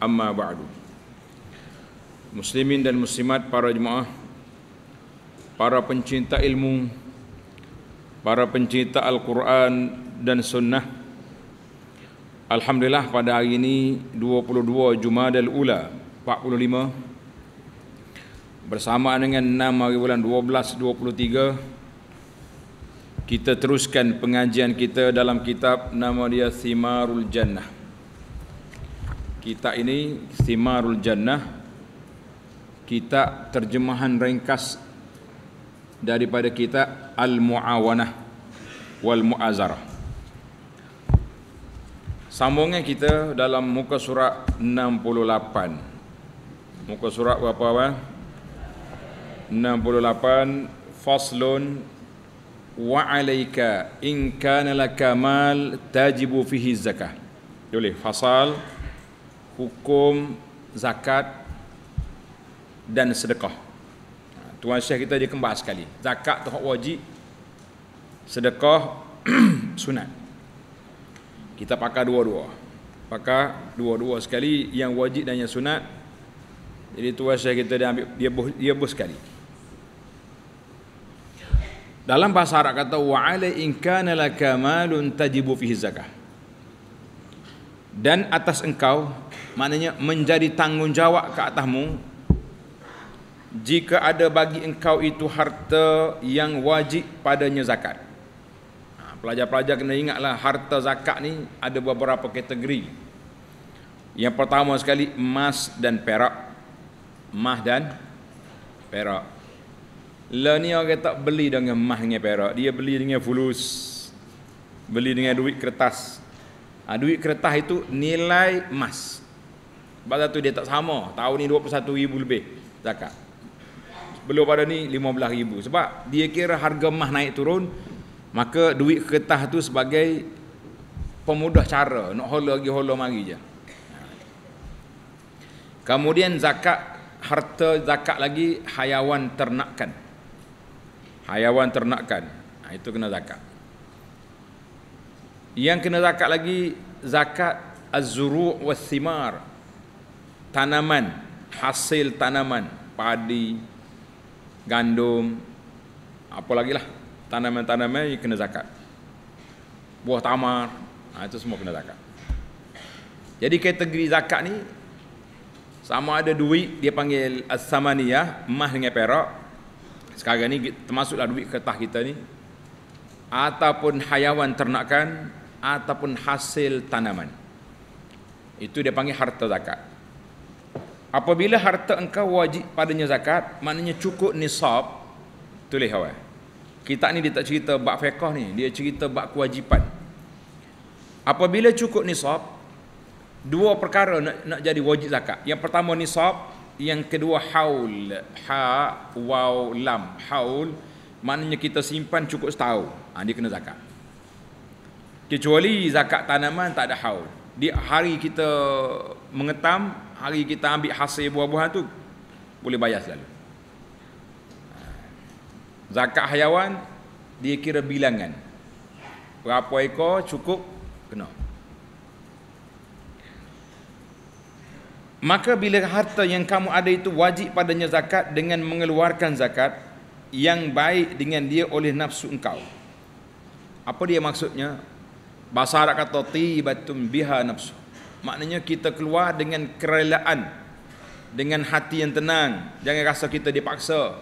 amma ba'du muslimin dan muslimat para jemaah para pencinta ilmu para pencinta al-Quran dan sunnah alhamdulillah pada hari ini 22 Jumadal Ula 45 bersamaan dengan 6 hari bulan 12 23 kita teruskan pengajian kita dalam kitab nama dia Simarul Jannah kitab ini Simarul Jannah kitab terjemahan ringkas daripada kitab Al Muawanah wal Muazarah Sambungnya kita dalam muka surat 68 Muka surat berapa apa? 68 Faslun wa alayka in kana laka tajibu fihi zakah. Boleh fasal hukum zakat dan sedekah. Ha, tuan Syekh kita dia kembar sekali. Zakat tu hak wajib, sedekah sunat. Kita pakai dua-dua. Pakai dua-dua sekali yang wajib dan yang sunat. Jadi tuan Syekh kita dia ambil dia bus, dia bus sekali. Dalam bahasa Arab kata wa alai in kana lakamalun tajibu fihi zakah dan atas engkau maknanya menjadi tanggungjawab ke atasmu jika ada bagi engkau itu harta yang wajib padanya zakat ha, pelajar-pelajar kena ingatlah harta zakat ni ada beberapa kategori yang pertama sekali emas dan perak emas dan perak lah ni orang kata beli dengan emas dengan perak dia beli dengan fulus beli dengan duit kertas ha, duit kertas itu nilai emas sebab tu dia tak sama tahun ni 21 ribu lebih zakat belum pada ni 15 ribu sebab dia kira harga emas naik turun maka duit kertas tu sebagai pemudah cara nak hola lagi hola mari je kemudian zakat harta zakat lagi hayawan ternakan hayawan ternakan ah, itu kena zakat yang kena zakat lagi zakat az-zuru' was-simar. Tanaman, hasil tanaman, padi, gandum, apa lagi lah tanaman-tanaman yang kena zakat. Buah tamar, ha, itu semua kena zakat. Jadi kategori zakat ni sama ada duit dia panggil as-samaniyah, emas dengan perak. Sekarang ni termasuklah duit kertas kita ni ataupun hayawan ternakan ataupun hasil tanaman. Itu dia panggil harta zakat. Apabila harta engkau wajib padanya zakat, maknanya cukup nisab, tulis awal. Kitab ni dia tak cerita bab fiqh ni, dia cerita bab kewajipan. Apabila cukup nisab, dua perkara nak, nak jadi wajib zakat. Yang pertama nisab, yang kedua haul, ha, waw, lam, haul, maknanya kita simpan cukup setahun, ha, dia kena zakat. Kecuali zakat tanaman tak ada haul. Di hari kita mengetam, hari kita ambil hasil buah-buahan tu boleh bayar selalu. Zakat hayawan dia kira bilangan. Berapa ekor cukup kena. Maka bila harta yang kamu ada itu wajib padanya zakat dengan mengeluarkan zakat yang baik dengan dia oleh nafsu engkau. Apa dia maksudnya? Bahasa Arab kata tibatum biha nafsu. Maknanya kita keluar dengan kerelaan dengan hati yang tenang, jangan rasa kita dipaksa.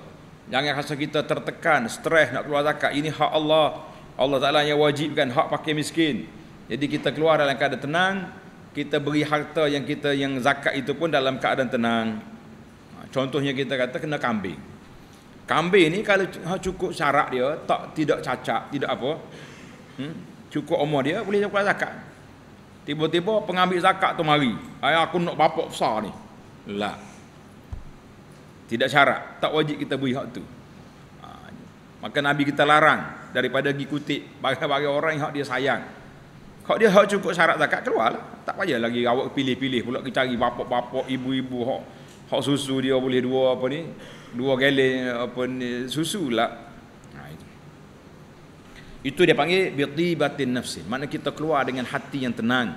Jangan rasa kita tertekan, stres nak keluar zakat. Ini hak Allah. Allah Taala yang wajibkan hak pakai miskin. Jadi kita keluar dalam keadaan tenang, kita beri harta yang kita yang zakat itu pun dalam keadaan tenang. Ha, contohnya kita kata kena kambing. Kambing ni kalau ha, cukup syarat dia, tak tidak cacat, tidak apa. Hmm? cukup umur dia boleh keluar zakat. Tiba-tiba pengambil zakat tu mari. Ay, aku nak bapak besar ni. Lah. Tidak syarat. Tak wajib kita beri hak tu. Ha, maka Nabi kita larang daripada pergi kutip bagai-bagai orang yang hak dia sayang. Kalau dia hak cukup syarat zakat keluarlah. Tak payah lagi awak pilih-pilih pula kita cari bapak-bapak, ibu-ibu hak hak susu dia boleh dua apa ni? Dua galon apa ni susu lah. Itu dia panggil biti batin nafsi. Mana kita keluar dengan hati yang tenang,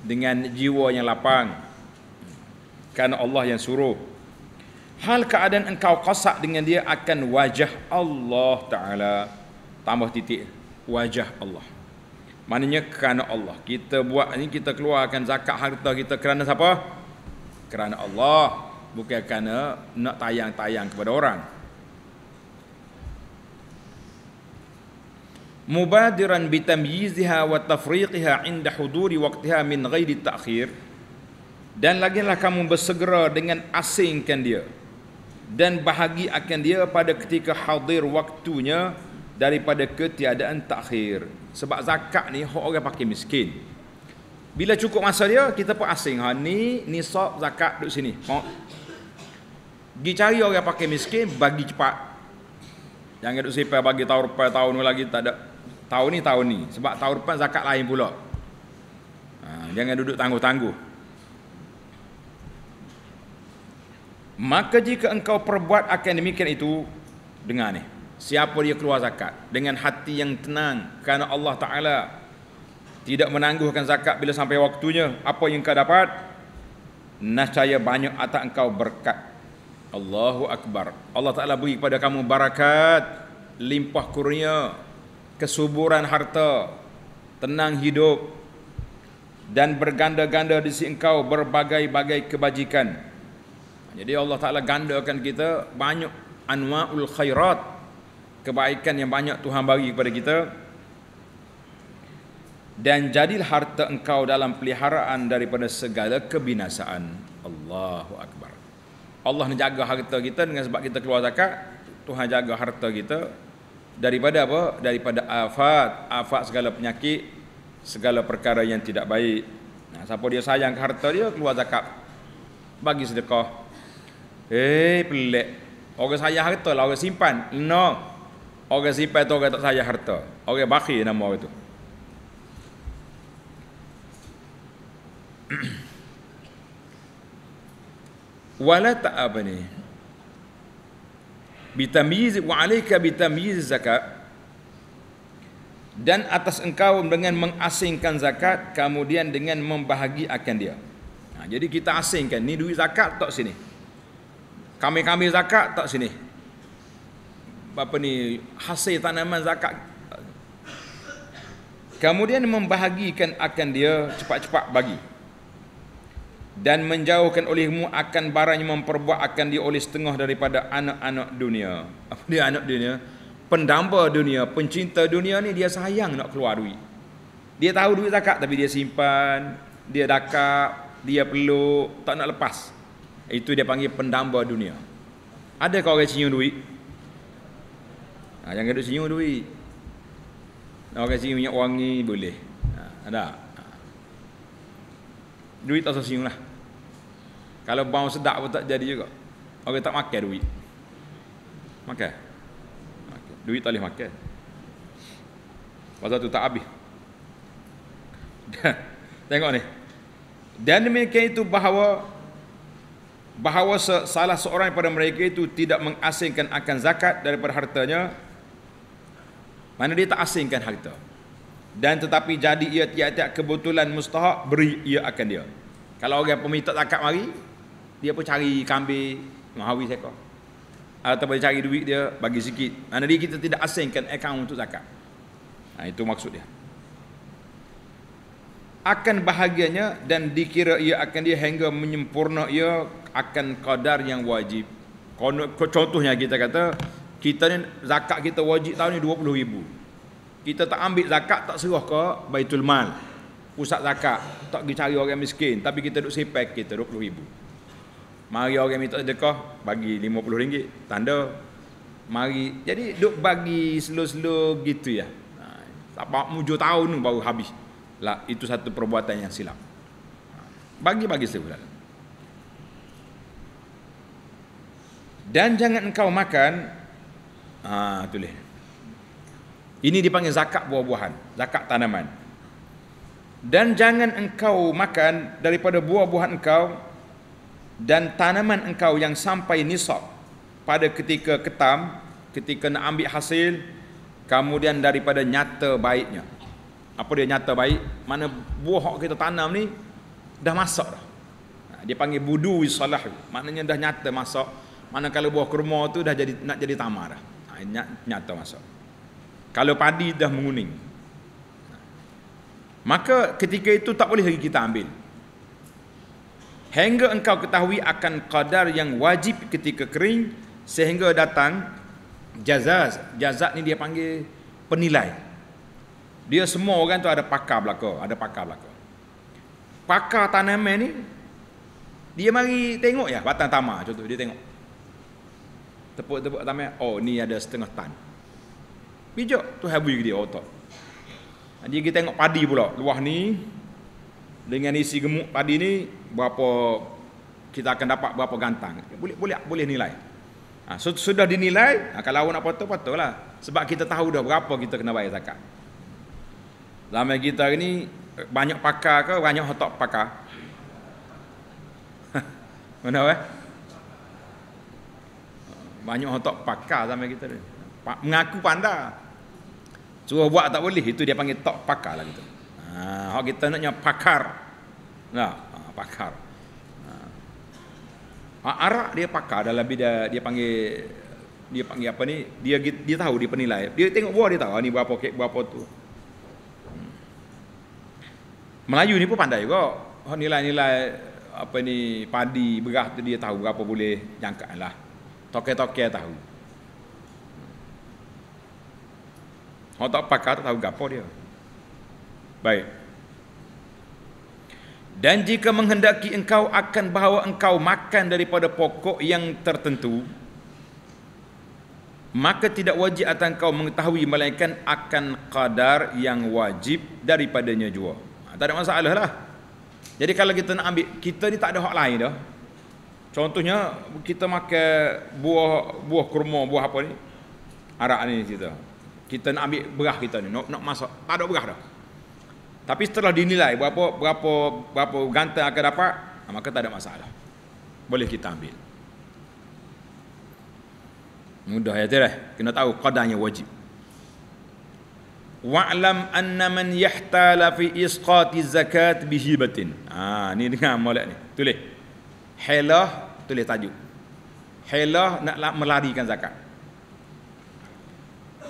dengan jiwa yang lapang. Karena Allah yang suruh. Hal keadaan engkau kasak dengan dia akan wajah Allah Taala. Tambah titik wajah Allah. Maknanya kerana Allah. Kita buat ini kita keluarkan zakat harta kita kerana siapa? Kerana Allah. Bukan kerana nak tayang-tayang kepada orang. mubadiran bitamyiziha wa tafriqiha inda huduri waqtiha min ghairi ta'khir dan lagilah kamu bersegera dengan asingkan dia dan bahagi akan dia pada ketika hadir waktunya daripada ketiadaan takhir sebab zakat ni hak orang pakai miskin bila cukup masa dia kita pun asing ha ni nisab zakat duduk sini ha gi cari orang pakai miskin bagi cepat jangan duduk sipai bagi tahun-tahun lagi tak ada Tahun ni tahun ni Sebab tahun depan zakat lain pula ha, Jangan duduk tangguh-tangguh Maka jika engkau perbuat akan demikian itu Dengar ni Siapa dia keluar zakat Dengan hati yang tenang Kerana Allah Ta'ala Tidak menangguhkan zakat bila sampai waktunya Apa yang kau dapat Nasaya banyak atas engkau berkat Allahu Akbar Allah Ta'ala beri kepada kamu barakat Limpah kurnia kesuburan harta, tenang hidup dan berganda-ganda di sisi engkau berbagai-bagai kebajikan. Jadi Allah Ta'ala gandakan kita banyak anwa'ul khairat kebaikan yang banyak Tuhan bagi kepada kita dan jadil harta engkau dalam peliharaan daripada segala kebinasaan Allahu Akbar Allah menjaga harta kita dengan sebab kita keluar zakat Tuhan jaga harta kita daripada apa daripada afat afat segala penyakit segala perkara yang tidak baik nah siapa dia sayang harta dia keluar zakat bagi sedekah eh pelik orang sayang harta lah orang simpan no orang simpan tu orang tak sayang harta orang bakhil nama orang tu wala ta'abani bitamiz wa alayka bitamiz zakat dan atas engkau dengan mengasingkan zakat kemudian dengan membahagi akan dia ha, jadi kita asingkan ni duit zakat tak sini kami kami zakat tak sini apa ni hasil tanaman zakat kemudian membahagikan akan dia cepat-cepat bagi dan menjauhkan olehmu akan barang yang memperbuat akan dia oleh setengah daripada anak-anak dunia. Apa dia anak dunia? Pendamba dunia, pencinta dunia ni dia sayang nak keluar duit. Dia tahu duit zakat tapi dia simpan, dia dakap, dia perlu tak nak lepas. Itu dia panggil pendamba dunia. Ada kau orang senyum duit? Ha, jangan duduk senyum duit. Orang senyum minyak wangi boleh. Ha, ada. Ha. Duit tak usah senyum lah. Kalau bau sedap pun tak jadi juga. Orang tak makan duit. Makan. makan. Duit tak boleh makan. Pasal tu tak habis. tengok ni. Dan demikian itu bahawa bahawa salah seorang daripada mereka itu tidak mengasingkan akan zakat daripada hartanya mana dia tak asingkan harta dan tetapi jadi ia tiap-tiap kebetulan mustahak beri ia akan dia kalau orang peminta zakat mari dia pun cari kambing mahawi seko atau boleh cari duit dia bagi sikit dan dia kita tidak asingkan akaun untuk zakat ha, itu maksud dia akan bahagianya dan dikira ia akan dia hingga menyempurna ia akan kadar yang wajib contohnya kita kata kita ni zakat kita wajib tahun ni 20 ribu kita tak ambil zakat tak serah ke baitul mal pusat zakat tak pergi cari orang miskin tapi kita duduk sipek kita 20 ribu Mari orang minta sedekah bagi RM50 tanda mari jadi duk bagi slow-slow gitu ya. Tak apa ha, mujur tahun baru habis. Lah itu satu perbuatan yang silap. Ha, bagi-bagi sebulan. Dan jangan engkau makan ah ha, tulis. Ini dipanggil zakat buah-buahan, zakat tanaman. Dan jangan engkau makan daripada buah-buahan engkau dan tanaman engkau yang sampai nisab pada ketika ketam ketika nak ambil hasil kemudian daripada nyata baiknya apa dia nyata baik mana buah kita tanam ni dah masak dah ha, dia panggil budu salah maknanya dah nyata masak mana kalau buah kurma tu dah jadi nak jadi tamar dah ha, nyata masak kalau padi dah menguning ha. maka ketika itu tak boleh lagi kita ambil hingga engkau ketahui akan kadar yang wajib ketika kering sehingga datang jazaz jazaz ni dia panggil penilai dia semua orang tu ada pakar belakang, ada pakar belakang. pakar tanaman ni dia mari tengok ya batang tamar contoh dia tengok tepuk-tepuk tamar oh ni ada setengah tan bijak tu habis dia otak dia pergi tengok padi pula luah ni dengan isi gemuk padi ni berapa kita akan dapat berapa gantang. Boleh boleh boleh nilai. Ha, so, sudah dinilai, ha, kalau nak patuh lah Sebab kita tahu dah berapa kita kena bayar zakat. lama kita ni banyak pakar ke banyak hotok pakar? Mana eh? Banyak hotok pakar zaman kita ni. mengaku pandai. Suruh buat tak boleh itu dia panggil tok pakar lah gitu. Ha, kita naknya pakar. Nah pakar. Uh, arak dia pakar dalam bidang dia panggil dia panggil apa ni? Dia dia tahu dia penilai. Dia tengok buah dia tahu ah, ni buah berapa buah apa tu. Hmm. Melayu ni pun pandai juga. Oh, nilai-nilai apa ni padi beras tu dia tahu berapa boleh jangkaan lah. tokek tokek tahu. Kalau hmm. tak pakar tak tahu gapo dia. Baik. Dan jika menghendaki engkau akan bahawa engkau makan daripada pokok yang tertentu Maka tidak wajib atas engkau mengetahui melainkan akan kadar yang wajib daripadanya jua ha, Tak ada masalah lah Jadi kalau kita nak ambil, kita ni tak ada hak lain dah Contohnya kita makan buah buah kurma, buah apa ni Arak ni kita Kita nak ambil berah kita ni, nak, nak masak, tak ada berah dah tapi setelah dinilai berapa berapa berapa ganta akan dapat, ah, maka tak ada masalah. Boleh kita ambil. Mudah ya tidak? Kena tahu qadanya wajib. Wa'lam anna man yahtala fi isqati zakat bihibatin. Ah, ni dengar molek ni. Tulis. Helah tulis tajuk. Helah nak melarikan zakat.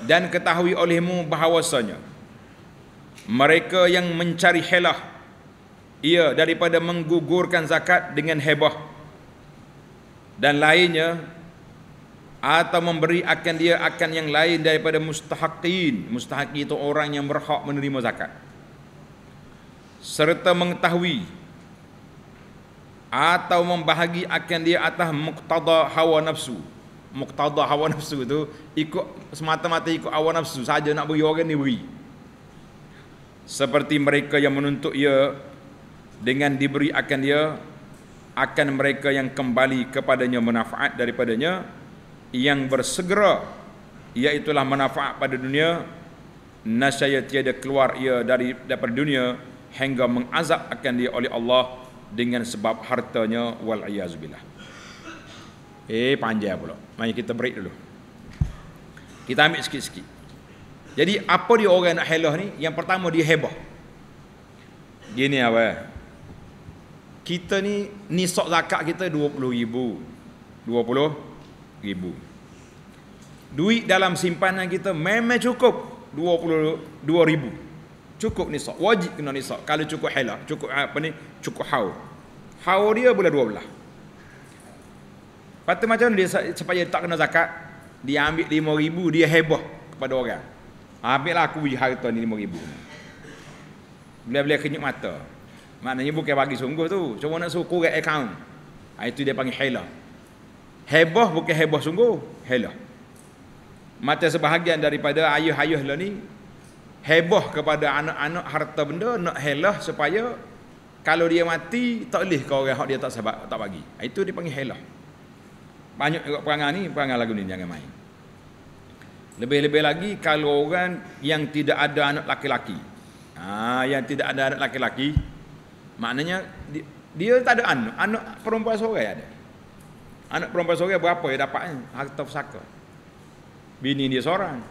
Dan ketahui olehmu bahawasanya mereka yang mencari helah ia daripada menggugurkan zakat dengan hebah dan lainnya atau memberi akan dia akan yang lain daripada mustahakin mustahakin itu orang yang berhak menerima zakat serta mengetahui atau membahagi akan dia atas muktada hawa nafsu muktada hawa nafsu itu ikut semata-mata ikut hawa nafsu saja nak beri orang ni beri seperti mereka yang menuntut ia dengan diberi akan dia akan mereka yang kembali kepadanya manfaat daripadanya yang bersegera iaitulah manfaat pada dunia nasaya tiada keluar ia dari daripada dunia hingga mengazab akan dia oleh Allah dengan sebab hartanya wal iazbillah eh panjang pula mari kita break dulu kita ambil sikit-sikit jadi apa dia orang nak helah ni? Yang pertama dia hebah. Gini apa ya? Kita ni nisab zakat kita 20 ribu. 20 ribu. Duit dalam simpanan kita memang cukup 22 ribu. Cukup nisab. Wajib kena nisab. Kalau cukup helah. Cukup apa ni? Cukup hau. Hau dia boleh dua belah. Lepas macam mana dia supaya tak kena zakat? Dia ambil 5 ribu dia hebah kepada orang. Ambil lah aku bagi harta ni 5000. Boleh-boleh kenyuk mata. Maknanya bukan bagi sungguh tu. Cuma nak suruh kurek account. Ha, ah, itu dia panggil hela. Heboh bukan heboh sungguh. Hela. Mata sebahagian daripada ayuh-ayuh lah ni. Heboh kepada anak-anak harta benda nak hela supaya kalau dia mati tak boleh ke orang hak dia tak sebab tak bagi. Ha, itu dia panggil hela. Banyak juga perangai ni, perangai lagu ni jangan main. Lebih-lebih lagi kalau orang yang tidak ada anak laki-laki. Ha, yang tidak ada anak laki-laki. Maknanya dia, dia tak ada anak. Anak perempuan seorang ada. Anak perempuan seorang berapa yang dapat eh? harta pusaka. Bini dia seorang.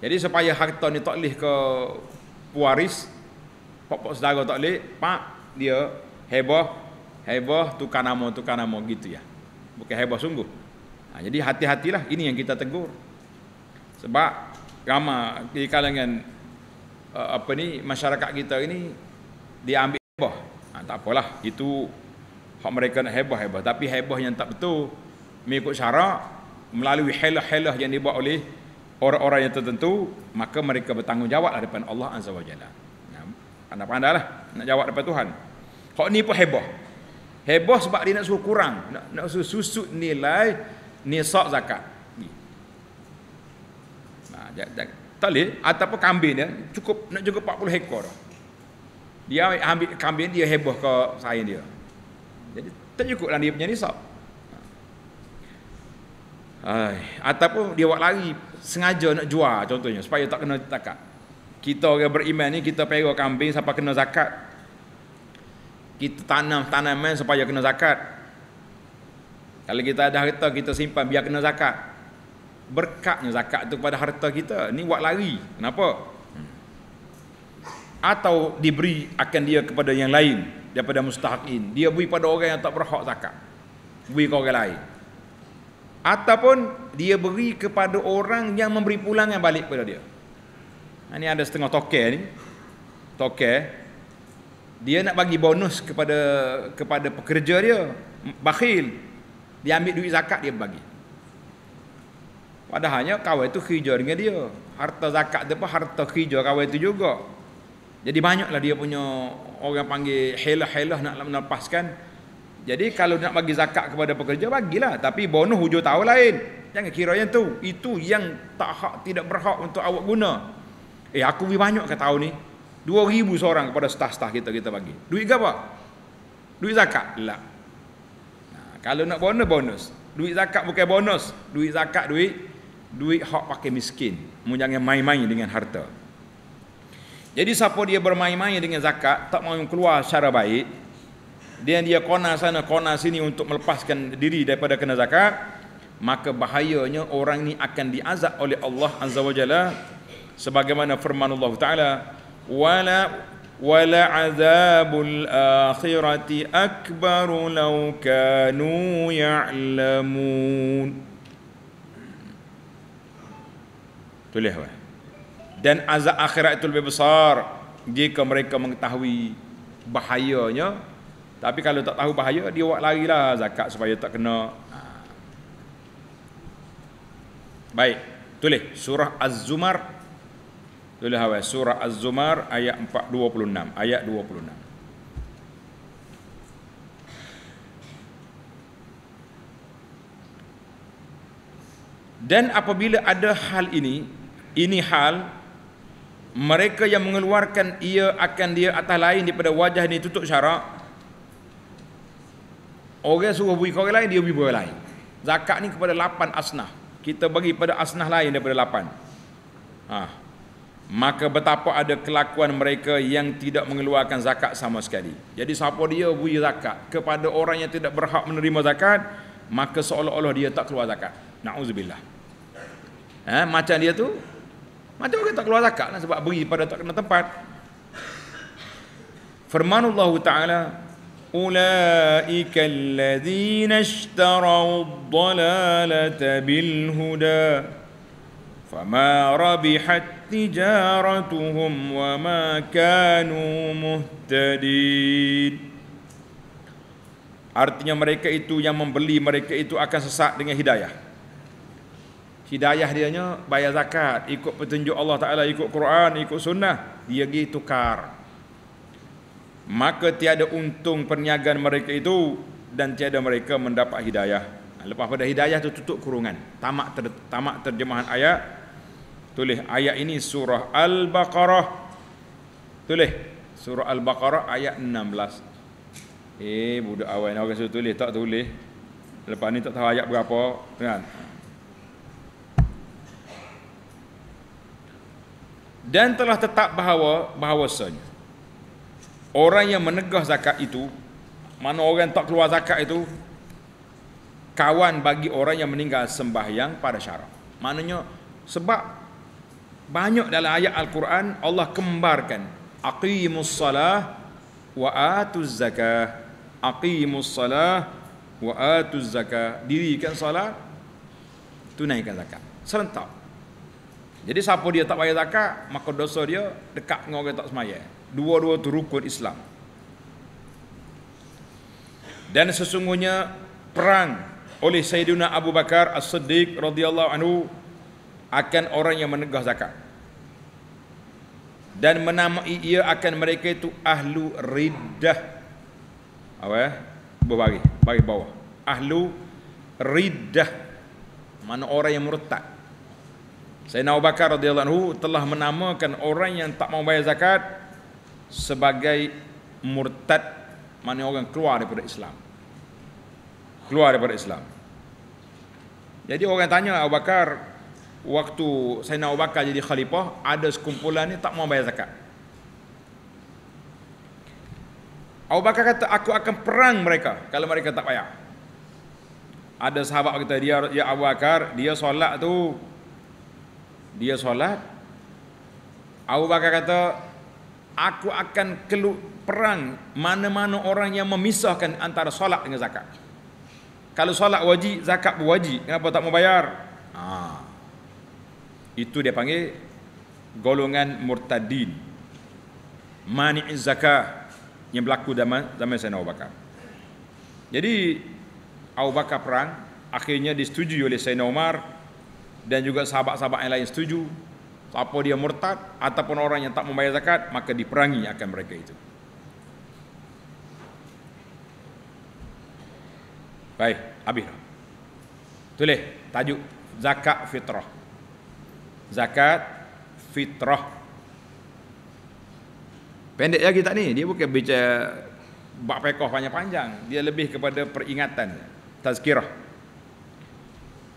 Jadi supaya harta ni tak boleh ke pewaris. Pak-pak saudara tak boleh. Pak dia heboh. Heboh tukar nama-tukar nama gitu ya. Bukan heboh sungguh. Ha, jadi hati-hatilah ini yang kita tegur sebab ramai di kalangan uh, apa ni masyarakat kita ini diambil hebah. Ha, tak apalah itu hak mereka nak hebah-hebah tapi hebah yang tak betul mengikut syarak melalui helah-helah yang dibuat oleh orang-orang yang tertentu maka mereka bertanggungjawab hadapan lah Allah Azza wa Jalla. Ya, anda pandai lah nak jawab depan Tuhan. Hak ni pun hebah. Hebah sebab dia nak suruh kurang, nak, nak susut nilai nisab zakat dia, dia, talil ataupun kambing dia cukup nak jaga 40 ekor dah. Dia ambil kambing dia heboh ke sayang dia. Jadi tak cukup lah dia punya nisab. Ay, ataupun dia buat lari sengaja nak jual contohnya supaya tak kena zakat. Kita orang beriman ni kita pera kambing sampai kena zakat. Kita tanam tanaman supaya kena zakat. Kalau kita ada harta kita simpan biar kena zakat berkatnya zakat tu kepada harta kita ni buat lari kenapa atau diberi akan dia kepada yang lain daripada mustahakin dia beri pada orang yang tak berhak zakat beri kepada orang lain ataupun dia beri kepada orang yang memberi pulang yang balik kepada dia ini ha, ada setengah tokeh ni tokeh dia nak bagi bonus kepada kepada pekerja dia bakhil dia ambil duit zakat dia bagi Padahalnya kawai itu hijau dengan dia. Harta zakat dia pun harta hijau kawai itu juga. Jadi banyaklah dia punya orang panggil helah-helah nak melepaskan. Jadi kalau nak bagi zakat kepada pekerja, bagilah. Tapi bonus hujung tahun lain. Jangan kira yang tu. Itu yang tak hak, tidak berhak untuk awak guna. Eh aku pergi banyak ke tahun ni? Dua ribu seorang kepada staf-staf kita kita bagi. Duit ke apa? Duit zakat? Tak. Lah. Nah, kalau nak bonus, bonus. Duit zakat bukan bonus. Duit zakat, duit duit hak pakai miskin mu jangan main-main dengan harta jadi siapa dia bermain-main dengan zakat tak mau keluar secara baik dia dia kona sana kona sini untuk melepaskan diri daripada kena zakat maka bahayanya orang ni akan diazab oleh Allah azza wajalla sebagaimana firman Allah taala wala wala azabul akhirati akbaru law kanu ya'lamun Tulis apa? Dan azab akhirat itu lebih besar jika mereka mengetahui bahayanya. Tapi kalau tak tahu bahaya, dia buat lah zakat supaya tak kena. Ha. Baik, tulis surah Az-Zumar. Tulis apa? Surah Az-Zumar ayat 426, ayat 26. Dan apabila ada hal ini, ini hal mereka yang mengeluarkan ia akan dia atas lain daripada wajah ni tutup syarak orang suruh bagi orang lain dia bagi orang lain zakat ni kepada lapan asnah kita bagi pada asnah lain daripada lapan ha. maka betapa ada kelakuan mereka yang tidak mengeluarkan zakat sama sekali jadi siapa dia bagi zakat kepada orang yang tidak berhak menerima zakat maka seolah-olah dia tak keluar zakat na'udzubillah ha. macam dia tu macam mana tak keluar zakat lah sebab beri pada tak kena tempat. Firman Allah Ta'ala, Ula'ika alladhina ishtarau dhalalata bilhuda, fama rabihat tijaratuhum wama kanu muhtadin. Artinya mereka itu yang membeli mereka itu akan sesat dengan hidayah hidayah dianya bayar zakat ikut petunjuk Allah Taala ikut Quran ikut sunnah dia pergi tukar maka tiada untung perniagaan mereka itu dan tiada mereka mendapat hidayah lepas pada hidayah tu tutup kurungan tamak ter, tamak terjemahan ayat tulis ayat ini surah al-baqarah tulis surah al-baqarah ayat 16 eh budak awal ni orang suruh tulis tak tulis lepas ni tak tahu ayat berapa kan dan telah tetap bahawa bahawasanya orang yang menegah zakat itu mana orang yang tak keluar zakat itu kawan bagi orang yang meninggal sembahyang pada syarak maknanya sebab banyak dalam ayat al-Quran Allah kembarkan aqimus salah wa atuz zakah aqimus salah wa atuz zakah dirikan salat tunaikan zakat serentak jadi siapa dia tak bayar zakat, maka dosa dia dekat dengan orang tak semaya Dua-dua tu rukun Islam. Dan sesungguhnya perang oleh Sayyidina Abu Bakar As-Siddiq radhiyallahu anhu akan orang yang menegah zakat. Dan menamai ia akan mereka itu ahlu riddah. Apa ya? Eh? Berbagi, bagi bawah. Ahlu riddah. Mana orang yang murtad Sayyidina Abu Bakar radhiyallahu anhu telah menamakan orang yang tak mau bayar zakat sebagai murtad, maknanya orang keluar daripada Islam. Keluar daripada Islam. Jadi orang tanya Abu Bakar waktu Sayyidina Abu Bakar jadi khalifah, ada sekumpulan ni tak mau bayar zakat. Abu Bakar kata aku akan perang mereka kalau mereka tak bayar. Ada sahabat kita dia ya Abu Bakar, dia solat tu dia solat Abu Bakar kata aku akan keluk perang mana-mana orang yang memisahkan antara solat dengan zakat kalau solat wajib zakat pun wajib kenapa tak mau bayar ha. itu dia panggil golongan murtadin mani'iz zakah yang berlaku zaman zaman saya Abu Bakar. Jadi Abu Bakar perang akhirnya disetujui oleh Sayyidina Umar dan juga sahabat-sahabat yang lain setuju siapa dia murtad ataupun orang yang tak membayar zakat maka diperangi akan mereka itu baik habis tulis tajuk zakat fitrah zakat fitrah pendek lagi tak ni dia bukan bicara bab pekoh panjang-panjang dia lebih kepada peringatan tazkirah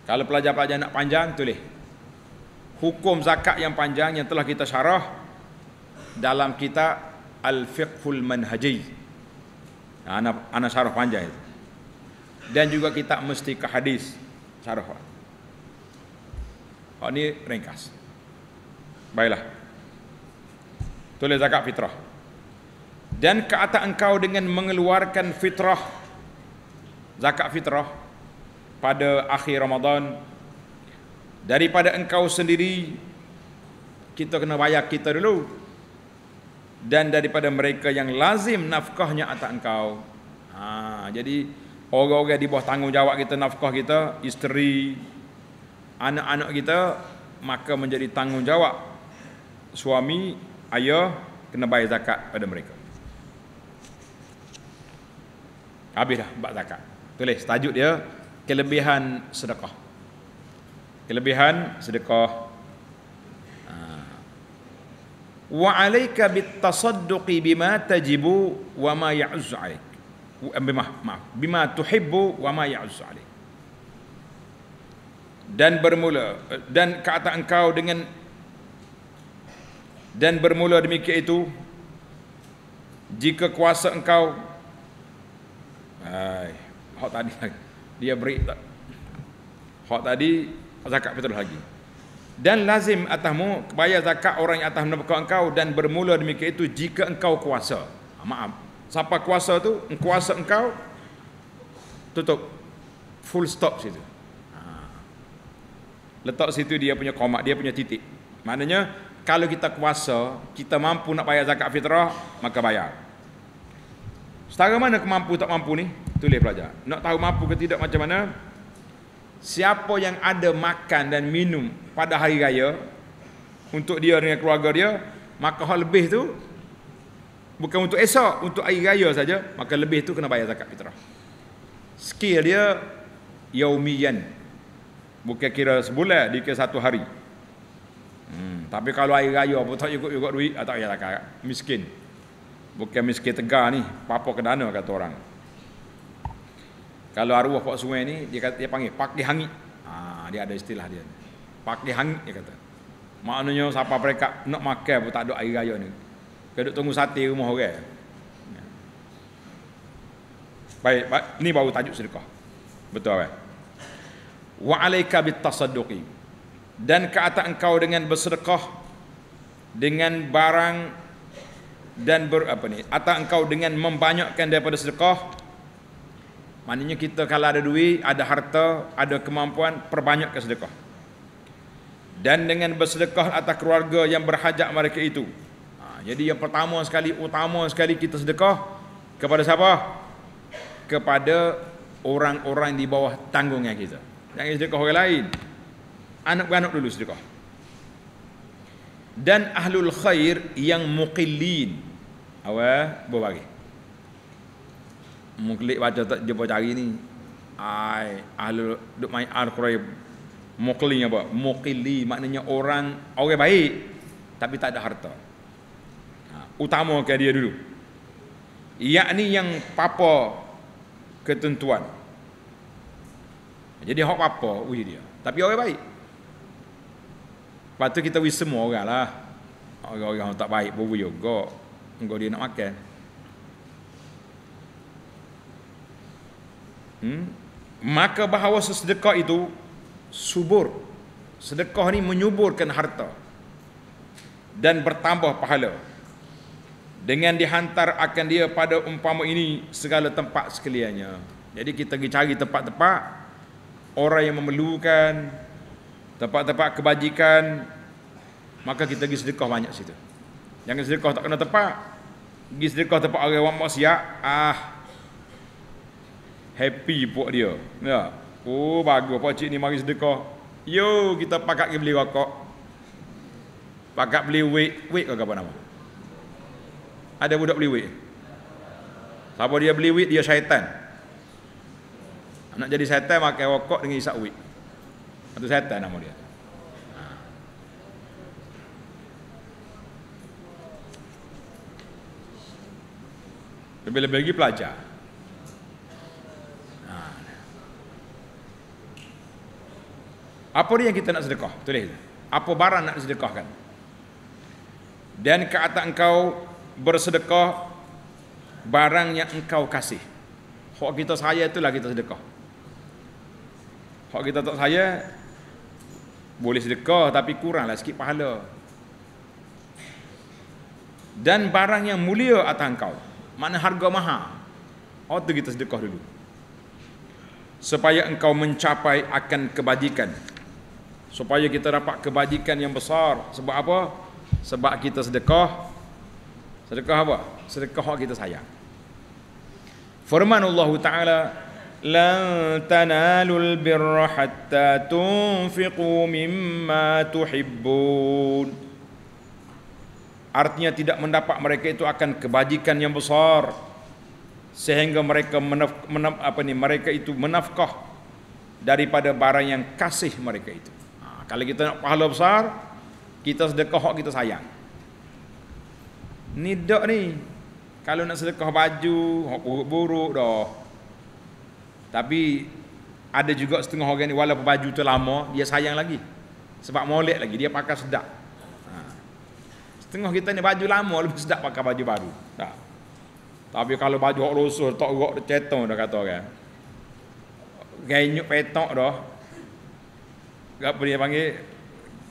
kalau pelajar-pelajar nak panjang, tulis. Hukum zakat yang panjang yang telah kita syarah dalam kita Al-Fiqhul Manhaji. Anak anak syarah panjang itu. Dan juga kita mesti ke hadis syarah. Oh, ini ringkas. Baiklah. Tulis zakat fitrah. Dan ke atas engkau dengan mengeluarkan fitrah. Zakat fitrah pada akhir Ramadan daripada engkau sendiri kita kena bayar kita dulu dan daripada mereka yang lazim nafkahnya atas engkau ha, jadi orang-orang di bawah tanggungjawab kita nafkah kita isteri anak-anak kita maka menjadi tanggungjawab suami ayah kena bayar zakat pada mereka habis dah bab zakat tulis tajuk dia kelebihan sedekah kelebihan sedekah ah. wa alayka bitasadduq bima tajibu wa ma ya'uz alayk bima maaf bima tuhibbu wa ma ya'uz alayk dan bermula dan kata engkau dengan dan bermula demikian itu jika kuasa engkau hai hok tadi lagi dia beri tak hak tadi zakat fitrah lagi dan lazim atasmu bayar zakat orang yang atas menepuk engkau dan bermula demikian itu jika engkau kuasa ha, maaf siapa kuasa tu kuasa engkau tutup full stop situ ha. letak situ dia punya komak dia punya titik maknanya kalau kita kuasa kita mampu nak bayar zakat fitrah maka bayar Setara mana mampu tak mampu ni? Tulis pelajar. Nak tahu mampu ke tidak macam mana? Siapa yang ada makan dan minum pada hari raya untuk dia dengan keluarga dia, maka hal lebih tu bukan untuk esok, untuk hari raya saja, maka lebih tu kena bayar zakat fitrah. Skill dia yaumian. Bukan kira sebulan, dia kira satu hari. Hmm, tapi kalau hari raya apa tak cukup cukup duit, ah, tak payah zakat. Lah, Miskin. Bukan miskin tegar ni, apa ke dana kata orang. Kalau arwah Pak Sungai ni, dia kata, dia panggil Pak di Hangit. Ha, dia ada istilah dia. Pak di Hangit, dia kata. Maknanya siapa mereka nak makan pun tak ada air raya ni. Kau duduk tunggu sate rumah orang. Okay? Ya. Baik, baik, ni baru tajuk sedekah. Betul kan? Wa alayka bitasadduqi. Dan kata engkau dengan bersedekah dengan barang dan ber, apa ni atau engkau dengan membanyakkan daripada sedekah maknanya kita kalau ada duit ada harta ada kemampuan perbanyakkan sedekah dan dengan bersedekah atas keluarga yang berhajat mereka itu ha, jadi yang pertama sekali utama sekali kita sedekah kepada siapa kepada orang-orang di bawah tanggungan kita jangan sedekah orang lain anak-anak dulu sedekah dan ahlul khair yang muqillin apa berbagi muqillin baca tak jumpa cari ni ai ahlul duk mai arqrai muqillin apa muqilli maknanya orang orang baik tapi tak ada harta ha, utama ke dia dulu yakni yang papa ketentuan jadi hak apa uji dia tapi orang baik Lepas tu kita wish semua orang lah. Orang-orang tak baik pun juga. Engkau dia nak makan. Hmm? Maka bahawa sedekah itu subur. Sedekah ni menyuburkan harta. Dan bertambah pahala. Dengan dihantar akan dia pada umpama ini segala tempat sekaliannya. Jadi kita pergi cari tempat-tempat. Orang yang memerlukan tempat-tempat kebajikan maka kita pergi sedekah banyak situ jangan sedekah tak kena tempat pergi sedekah tempat orang yang siap, ah happy buat dia ya oh bagus pak cik ni mari sedekah yo kita pakat pergi beli rokok pakat beli wig wig ke apa nama ada budak beli wig siapa dia beli wig dia syaitan nak jadi syaitan pakai rokok dengan isap wig itu ಅದು ಸತ್ತ ನಮ್ಮ lagi pelajar. Ha. Apa ಪ್ಲಾಚ yang kita nak sedekah? ತುಲೇ Apa barang nak sedekahkan? Dan kata engkau bersedekah barang yang engkau kasih. Hak kita saya itulah kita sedekah. Hak kita tak saya, boleh sedekah tapi kuranglah sikit pahala dan barang yang mulia atas engkau mana harga mahal oh tu kita sedekah dulu supaya engkau mencapai akan kebajikan supaya kita dapat kebajikan yang besar sebab apa sebab kita sedekah sedekah apa sedekah kita sayang firman Allah taala لن تنالوا البر حتى تنفقوا مما تحبون Artinya tidak mendapat mereka itu akan kebajikan yang besar sehingga mereka menaf, menaf, apa ni mereka itu menafkah daripada barang yang kasih mereka itu. Ha, kalau kita nak pahala besar, kita sedekah hak kita sayang. Nidak ni. Kalau nak sedekah baju, hak buruk dah. Tapi ada juga setengah orang ni walaupun baju tu lama, dia sayang lagi. Sebab molek lagi, dia pakai sedap. Ha. Setengah kita ni baju lama lebih sedap pakai baju baru. Tak. Tapi kalau baju hok rosuh, tok gok cetong dah kata orang. Gainyuk petok dah. Apa dia panggil?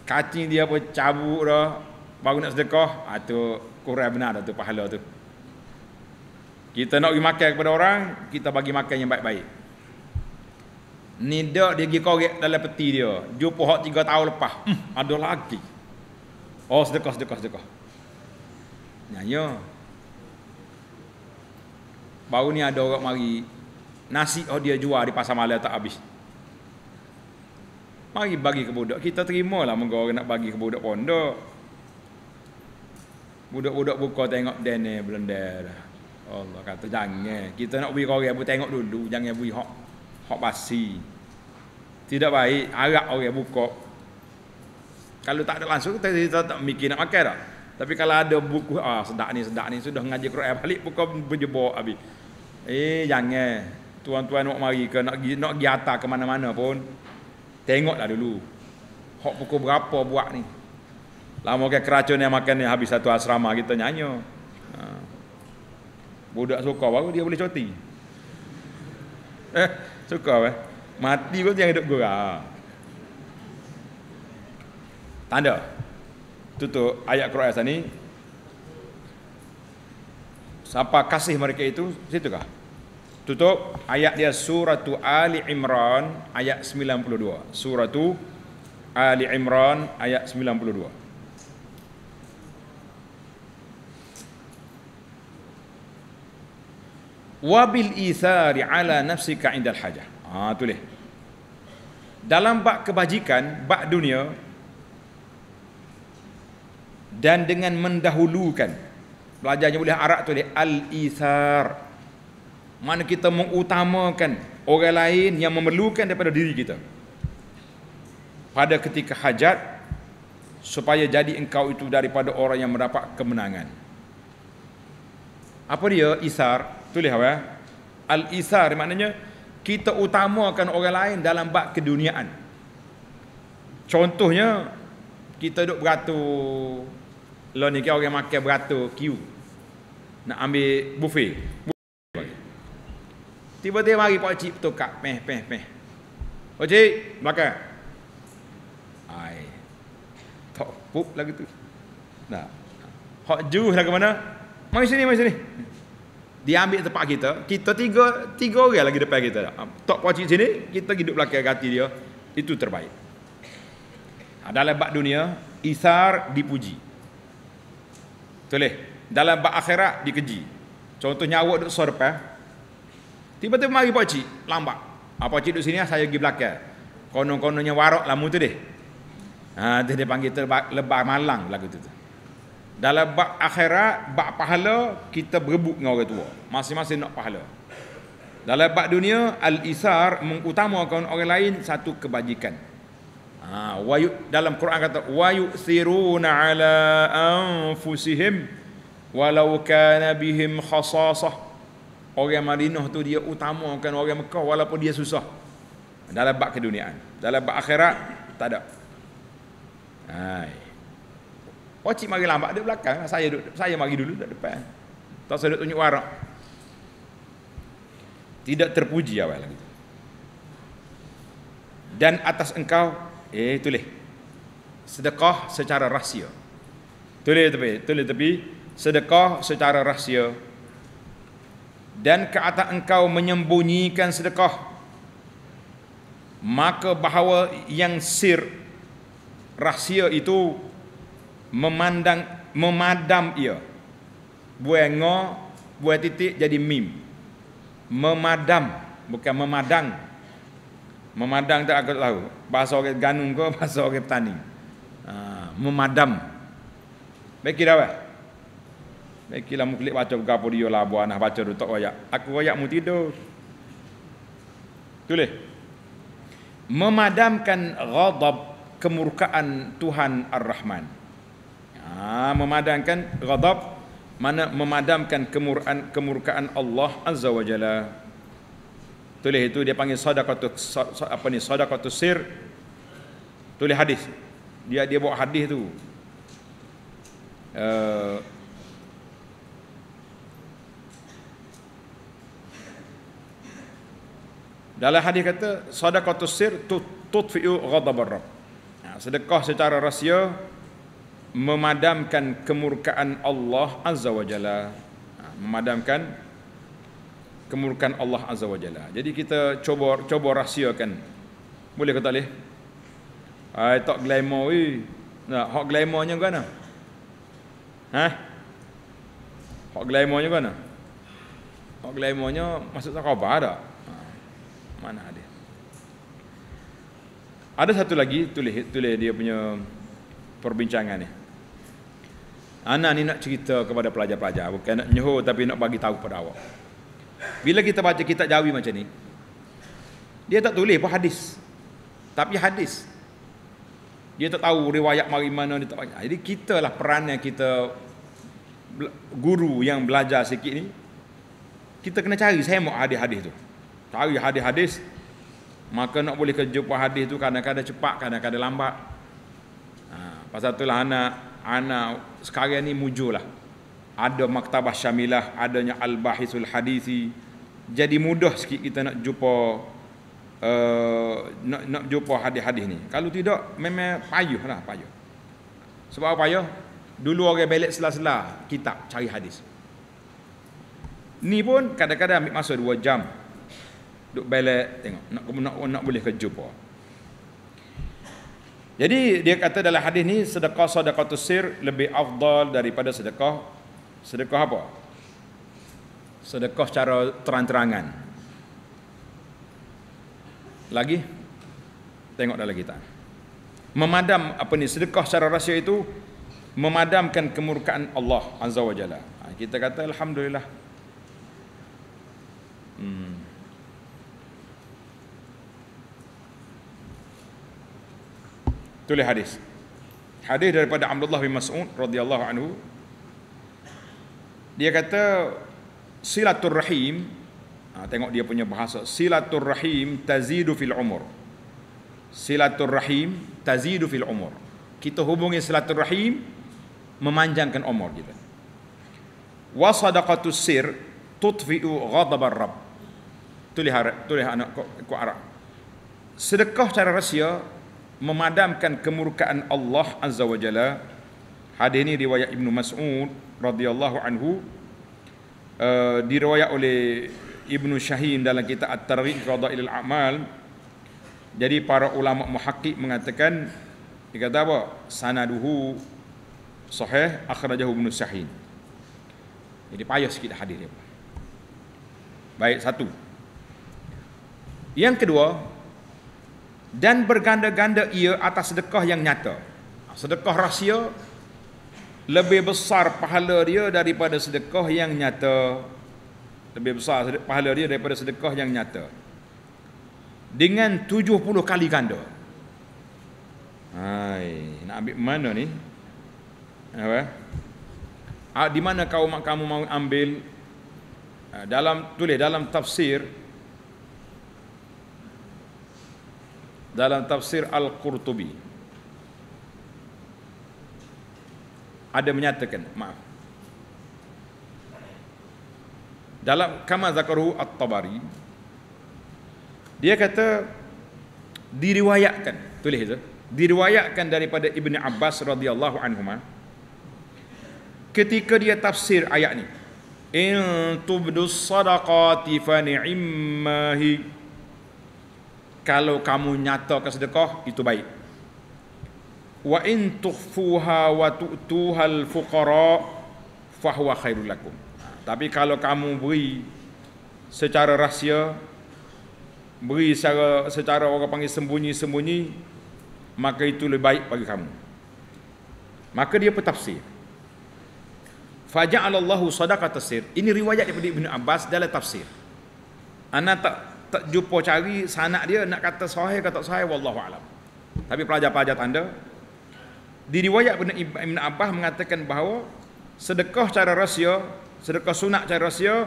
Kacing dia pun cabut dah. Baru nak sedekah, atau ha, kurang benar dah tu pahala tu. Kita nak pergi makan kepada orang, kita bagi makan yang baik-baik. Nidak dia pergi korek dalam peti dia. Jumpa hak tiga tahun lepas. Hmm, ada lagi. Oh sedekah, sedekah, sedekah. Nyanyo. Baru ni ada orang mari. Nasi oh dia jual di pasar malam tak habis. Mari bagi ke budak. Kita terimalah moga orang nak bagi ke budak pondok. Budak-budak buka tengok dan ni belum Allah kata jangan. Kita nak beri korek pun tengok dulu. Jangan beri hak. Hak basi. basi tidak baik arak orang buka kalau tak ada langsung kita tak, tak, mikir nak makan dah tapi kalau ada buku ah sedak ni sedak ni sudah ngaji Quran balik buka berjebo abi eh jangan tuan-tuan nak mari ke nak nak pergi atas ke mana-mana pun tengoklah dulu hok pukul berapa buat ni lama ke keracun yang makan ni habis satu asrama kita nyanyi. Ah. budak suka baru dia boleh coti eh suka eh Mati pun jangan hidup gurau. Tanda. Tutup ayat Quran ini. Siapa kasih mereka itu? Situ kah? Tutup ayat dia surah Ali Imran ayat 92. Surah Ali Imran ayat 92. wabil ithari ala nafsika indal hajah Ha tulis. Dalam bab kebajikan, bab dunia dan dengan mendahulukan. Belajarnya boleh arak tu dia al-isar. Mana kita mengutamakan orang lain yang memerlukan daripada diri kita. Pada ketika hajat supaya jadi engkau itu daripada orang yang mendapat kemenangan. Apa dia isar? Tulis awak eh? Al-isar maknanya kita utamakan orang lain dalam bab keduniaan. Contohnya kita duk beratur lo ni kira orang makan beratur queue nak ambil buffet. buffet. Tiba-tiba mari pak cik kak peh peh peh. Pak cik makan. Ai. Tak pup lagi tu. Nah. Hak juh lah ke mana? Mari sini, mari sini diambil tempat kita, kita tiga tiga orang lagi depan kita. Ah, Tok pakcik sini, kita hidup lagi hati dia, itu terbaik. Ah, dalam bak dunia, isar dipuji. Tulis. Dalam bak akhirat, dikeji. Contohnya awak duduk sorp eh. Tiba-tiba mari pakcik, lambat. Ah, pakcik duduk sini, ah, saya pergi belakang. Konon-kononnya warok lama tu deh. Ha, dia panggil terbaik, lebar malang lagu tu. tu dalam bab akhirat, bab pahala kita berebut dengan orang tua. Masing-masing nak pahala. Dalam bak dunia al-isar mengutamakan orang lain satu kebajikan. Ha, dalam Quran kata wayu siruna ala anfusihim walau kana bihim khasasah. Orang Madinah tu dia utamakan orang Mekah walaupun dia susah. Dalam bab keduniaan. Dalam bab akhirat tak ada. Hai. Oh cik mari lambat dia belakang. Saya duduk, saya mari dulu dekat depan. Tak saya duduk tunjuk warak. Tidak terpuji awal lagi. Dan atas engkau eh tulis. Sedekah secara rahsia. Tulis tepi, tulis tepi. Sedekah secara rahsia. Dan ke atas engkau menyembunyikan sedekah. Maka bahawa yang sir rahsia itu memandang memadam ia buai ngo buai titik jadi mim memadam bukan memadang memadang tak aku tahu bahasa orang ganung ke bahasa orang petani ha, memadam baik kira apa baik kira muklik baca gapo dia lah buah nah baca tu tak royak aku royak mu tidur tulis memadamkan ghadab kemurkaan Tuhan Ar-Rahman Ha, memadamkan ghadab mana memadamkan kemurkaan kemurkaan Allah Azza Wajalla. Jalla. Tulis itu dia panggil sadaqatu apa ni sadaqatu sir. Tulis hadis. Dia dia bawa hadis tu. Uh, dalam hadis kata sadaqatu sir tu tutfi'u ghadab ar-rabb. Ha, sedekah secara rahsia memadamkan kemurkaan Allah Azza wa Jalla. Ha, memadamkan kemurkaan Allah Azza wa Jalla. Jadi kita cuba cuba rahsiakan. Boleh kata leh. Ai tak glamour we. Nah, hak glamournya kena. Ha? Hak glamournya kena. Hak glamournya masuk tak apa ha, ada. Mana ada? Ada satu lagi tulis tulis dia punya perbincangan ni. Ana ni nak cerita kepada pelajar-pelajar, bukan nak nyuruh tapi nak bagi tahu kepada awak. Bila kita baca kitab Jawi macam ni, dia tak tulis pun hadis. Tapi hadis. Dia tak tahu riwayat mari mana dia tak banyak. Jadi kita lah peranan kita guru yang belajar sikit ni. Kita kena cari saya mau hadis-hadis tu. Cari hadis-hadis. Maka nak boleh kerja pun hadis tu kadang-kadang cepat, kadang-kadang lambat. Ha, pasal itulah anak ana sekarang ni mujulah ada maktabah syamilah adanya al-bahisul hadisi jadi mudah sikit kita nak jumpa uh, nak, nak jumpa hadis-hadis ni kalau tidak memang payuh lah payuh sebab apa payuh dulu orang belek sela-sela kitab cari hadis ni pun kadang-kadang ambil masa 2 jam duk belek tengok nak nak, nak boleh ke jumpa jadi dia kata dalam hadis ni sedekah sedekah tusir lebih afdal daripada sedekah sedekah apa? Sedekah secara terang-terangan. Lagi tengok dalam kita. Memadam apa ni sedekah secara rahsia itu memadamkan kemurkaan Allah Azza wa Jalla. Ha, kita kata alhamdulillah. Hmm. tulis hadis hadis daripada Abdullah bin Mas'ud radhiyallahu anhu dia kata silaturrahim ha, tengok dia punya bahasa silaturrahim tazidu fil umur silaturrahim tazidu fil umur kita hubungi silaturrahim memanjangkan umur kita wa sadaqatu sir tutfi'u ghadab rab rabb tulis tulis anak ku, ku arab sedekah cara rahsia memadamkan kemurkaan Allah Azza wa Jalla. Hadis ini riwayat Ibn Mas'ud radhiyallahu anhu uh, diriwayat oleh Ibn Syahin dalam kitab At-Tarikh Fadailul A'mal. Jadi para ulama muhakkik mengatakan dia kata apa? Sanaduhu sahih akhrajahu Ibnu Syahin. Jadi payah sikit hadis dia. Baik satu. Yang kedua, dan berganda-ganda ia atas sedekah yang nyata. Sedekah rahsia lebih besar pahala dia daripada sedekah yang nyata. Lebih besar pahala dia daripada sedekah yang nyata. Dengan 70 kali ganda. Hai, nak ambil mana ni? Ah, di mana kaum kamu mahu ambil? Ah, dalam tulis dalam tafsir dalam tafsir Al-Qurtubi ada menyatakan maaf dalam kama zakaruhu at-tabari dia kata diriwayatkan tulis tu diriwayatkan daripada ibnu Abbas radhiyallahu anhu ketika dia tafsir ayat ni in tubdu sadaqati fa ni'mahi kalau kamu nyata ke sedekah itu baik wa in tukhfuha wa tu'tuha al-fuqara fa huwa khairul lakum tapi kalau kamu beri secara rahsia beri secara secara orang panggil sembunyi-sembunyi maka itu lebih baik bagi kamu maka dia bertafsir faja'alallahu sadaqata sir ini riwayat daripada Ibnu Abbas dalam tafsir ana tak tak jumpa cari sanak dia nak kata sahih ke tak sahih wallahu alam. Tapi pelajar-pelajar tanda di riwayat Ibn, Ibn Abbas mengatakan bahawa sedekah cara rahsia, sedekah sunat cara rahsia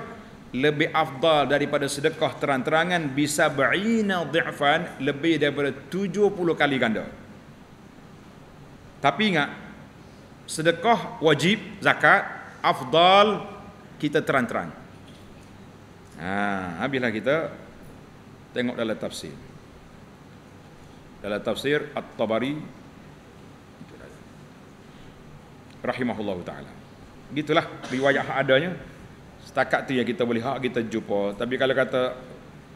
lebih afdal daripada sedekah terang-terangan bisa ba'ina dhi'fan lebih daripada 70 kali ganda. Tapi ingat sedekah wajib zakat afdal kita terang-terang. Ha, habislah kita Tengok dalam tafsir. Dalam tafsir At-Tabari rahimahullah taala. Gitulah riwayat hak adanya. Setakat tu yang kita boleh hak kita jumpa. Tapi kalau kata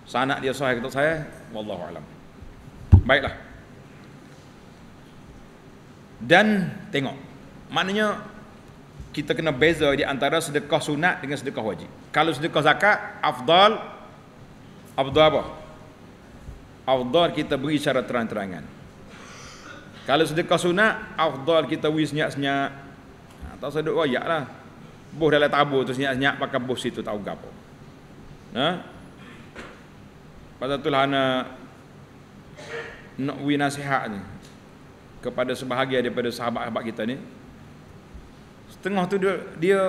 sanak dia sahih atau saya, wallahu alam. Baiklah. Dan tengok. Maknanya kita kena beza di antara sedekah sunat dengan sedekah wajib. Kalau sedekah zakat afdal afdal apa? afdal kita beri secara terang-terangan. Kalau sedekah sunat, afdal kita beri senyap-senyap. Ha, tak sedek royak lah. Buh dalam tabur tu senyap-senyap, pakai buh situ tak ugap pun. Ha? Pasal tu lah nak, nak beri nasihat ni. Kepada sebahagia daripada sahabat-sahabat kita ni. Setengah tu dia, dia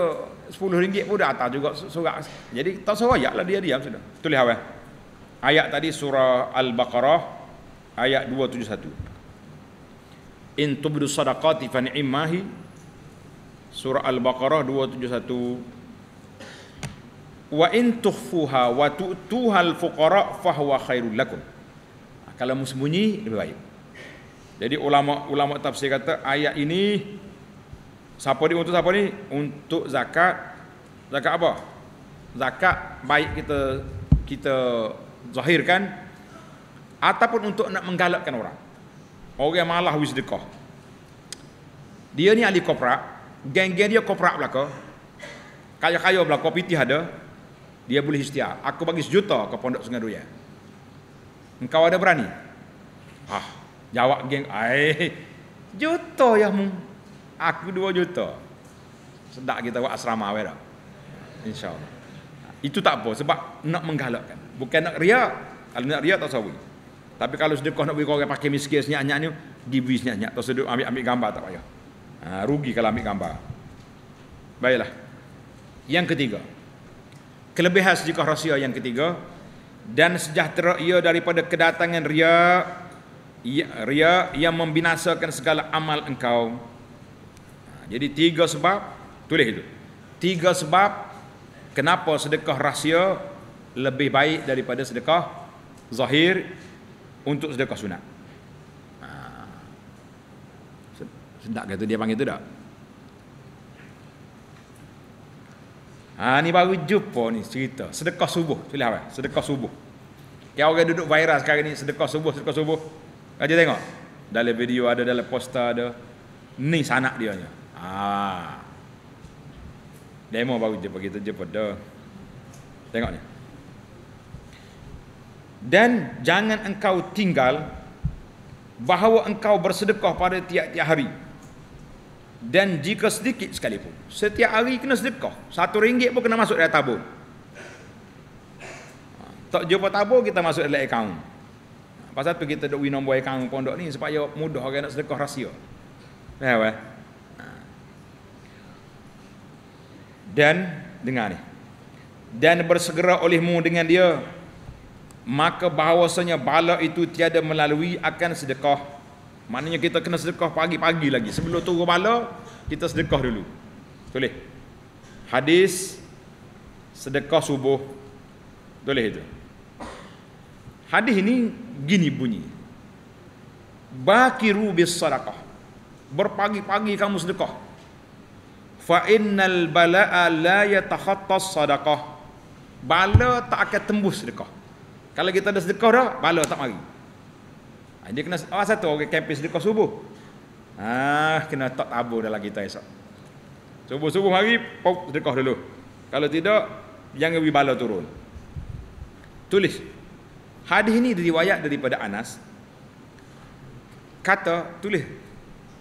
RM10 pun dah atas juga surat. Jadi tak seroyak lah dia diam sudah. Tulis awal ayat tadi surah al-baqarah ayat 271 in tubdu sadaqati fa ni'mahi surah al-baqarah 271 wa in tukhfuha wa tu'tuha al-fuqara fa huwa khairul lakum ha, kalau mu sembunyi lebih baik jadi ulama-ulama tafsir kata ayat ini siapa ni untuk siapa ni untuk zakat zakat apa zakat baik kita kita kan, ataupun untuk nak menggalakkan orang. Orang malah wis Dia ni ahli kopra, geng-geng dia kopra belaka. Kaya-kaya belaka piti ada, dia boleh istiar. Aku bagi sejuta ke pondok Sungai Duyan. Engkau ada berani? Ah, jawab geng, ai. Juta ya mu. Aku dua juta. Sedak kita buat asrama wera. Insya-Allah. Itu tak apa sebab nak menggalakkan. Bukan nak riak. Kalau nak riak tak sawi. Tapi kalau sedekah nak bagi kau orang pakai miskin senyak-senyak ni, give senyak-senyak. Tak sedekah ambil, ambil gambar tak payah. Ha, rugi kalau ambil gambar. Baiklah. Yang ketiga. Kelebihan sedekah rahsia yang ketiga. Dan sejahtera ia daripada kedatangan ria, ia, ria yang membinasakan segala amal engkau ha, jadi tiga sebab tulis itu tiga sebab kenapa sedekah rahsia lebih baik daripada sedekah zahir untuk sedekah sunat. Ha. Sedap kata dia panggil tu tak? Ha, ni baru jumpa ni cerita. Sedekah subuh. Pilih apa? Sedekah subuh. Yang orang duduk viral sekarang ni. Sedekah subuh, sedekah subuh. Raja tengok. Dalam video ada, dalam poster ada. Ni sanak dia ni. Ha. Demo baru jumpa kita jumpa dah. Tengok ni dan jangan engkau tinggal bahawa engkau bersedekah pada tiap-tiap hari dan jika sedikit sekalipun setiap hari kena sedekah satu ringgit pun kena masuk dalam tabung tak jumpa tabung kita masuk dalam akaun pasal tu kita duk nombor akaun pondok ni supaya mudah orang nak sedekah rahsia faham eh dan dengar ni dan bersegera olehmu dengan dia maka bahawasanya bala itu tiada melalui akan sedekah maknanya kita kena sedekah pagi-pagi lagi sebelum turun bala kita sedekah dulu boleh hadis sedekah subuh boleh itu hadis ini gini bunyi bakiru bis sarakah berpagi-pagi kamu sedekah fa innal bala'a la yatakhattas sadaqah bala tak akan tembus sedekah kalau kita ada sedekah dah, bala tak mari. Ha, dia kena oh, satu orang okay, kempen sedekah subuh. Ah, kena tak tabur dalam kita esok. Subuh-subuh hari, pop sedekah dulu. Kalau tidak, jangan bagi bala turun. Tulis. Hadis ini diriwayat daripada Anas. Kata, tulis.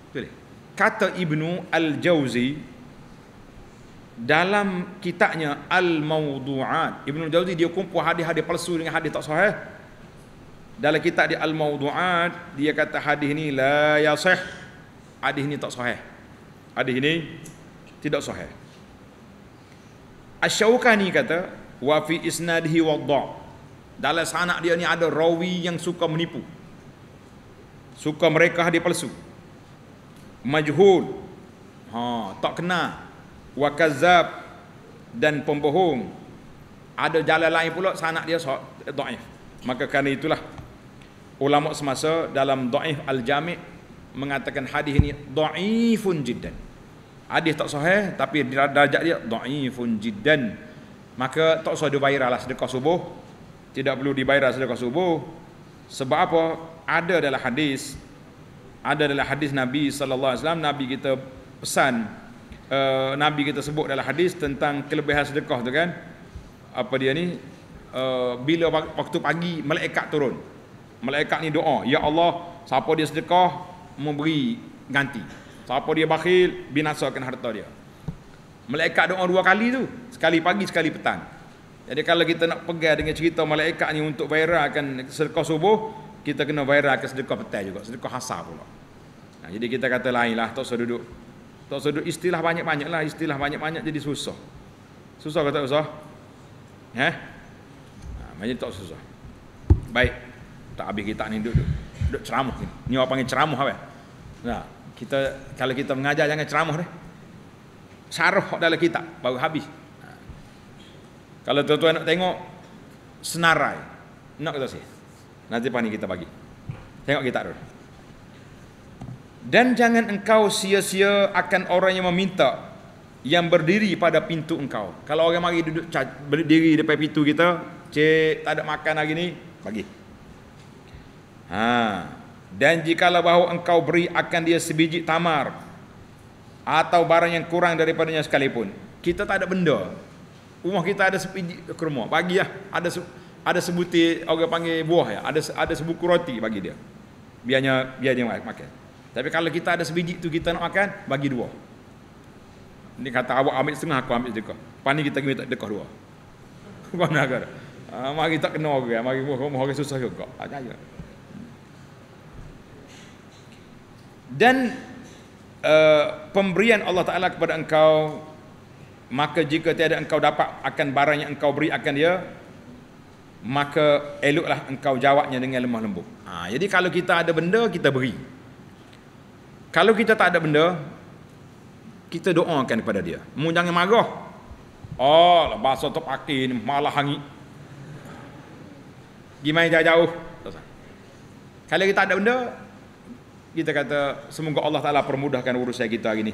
Tulis. Kata Ibnu Al-Jawzi dalam kitabnya Al-Mawdu'at ibnu Jauzi dia kumpul hadis-hadis palsu dengan hadis tak sahih dalam kitab di Al-Mawdu'at dia kata hadis ni la yasih hadis ni tak sahih hadis ni tidak sahih Asy-Syaukani kata wa fi isnadihi wadda dalam sanak dia ni ada rawi yang suka menipu suka mereka hadis palsu majhul ha tak kenal wakazab dan pembohong ada jalan lain pula sanak dia sok dhaif maka kerana itulah ulama semasa dalam dhaif al-jami' mengatakan hadis ini dhaifun jiddan hadis tak sahih tapi darjat dia dhaifun jiddan maka tak usah dibayarlah lah sedekah subuh tidak perlu dibayar sedekah subuh sebab apa ada dalam hadis ada dalam hadis Nabi sallallahu alaihi wasallam Nabi kita pesan uh, Nabi kita sebut dalam hadis tentang kelebihan sedekah tu kan apa dia ni uh, bila waktu pagi malaikat turun malaikat ni doa ya Allah siapa dia sedekah memberi ganti siapa dia bakhil binasakan harta dia malaikat doa dua kali tu sekali pagi sekali petang jadi kalau kita nak pegang dengan cerita malaikat ni untuk akan sedekah subuh kita kena viralkan sedekah petang juga sedekah hasar pula nah, jadi kita kata lainlah tak usah duduk tak usah istilah banyak-banyak lah Istilah banyak-banyak jadi susah Susah ke tak susah? Eh? Ha, banyak tak susah Baik Tak habis kita ni duduk Duduk ceramah ni Ni orang panggil ceramah apa? Nah, kita Kalau kita mengajar jangan ceramah deh. Saruh dalam kita Baru habis ha. Kalau tuan-tuan nak tengok Senarai Nak kata sih Nanti pagi kita bagi Tengok kita dulu dan jangan engkau sia-sia akan orang yang meminta yang berdiri pada pintu engkau. Kalau orang mari duduk berdiri depan pintu kita, "Cik, tak ada makan hari ni." Bagi. Ha. Dan jikalau bahawa engkau beri akan dia sebiji tamar atau barang yang kurang daripadanya sekalipun. Kita tak ada benda. Rumah kita ada sebiji kurma. Bagilah ada se- ada sebutir orang panggil buah ya, ada ada sebuku roti bagi dia. Biarnya biar dia makan. Tapi kalau kita ada sebiji tu kita nak makan, bagi dua. Ini kata awak ambil setengah, aku ambil sedekah. Pani kita minta sedekah dua. Mana nak kata. Ah, mari tak kena orang, okay. Ah, mari orang susah juga. Okay. Ah, Dan uh, pemberian Allah Ta'ala kepada engkau, maka jika tiada engkau dapat akan barang yang engkau beri akan dia, maka eloklah engkau jawabnya dengan lemah lembut. Ha, jadi kalau kita ada benda, kita beri. Kalau kita tak ada benda, kita doakan kepada dia. Mu jangan marah. Oh, lah, bahasa terpakai ni malah hangi. Gimana jauh-jauh? Kalau kita tak ada benda, kita kata semoga Allah Taala permudahkan urusan kita hari ni.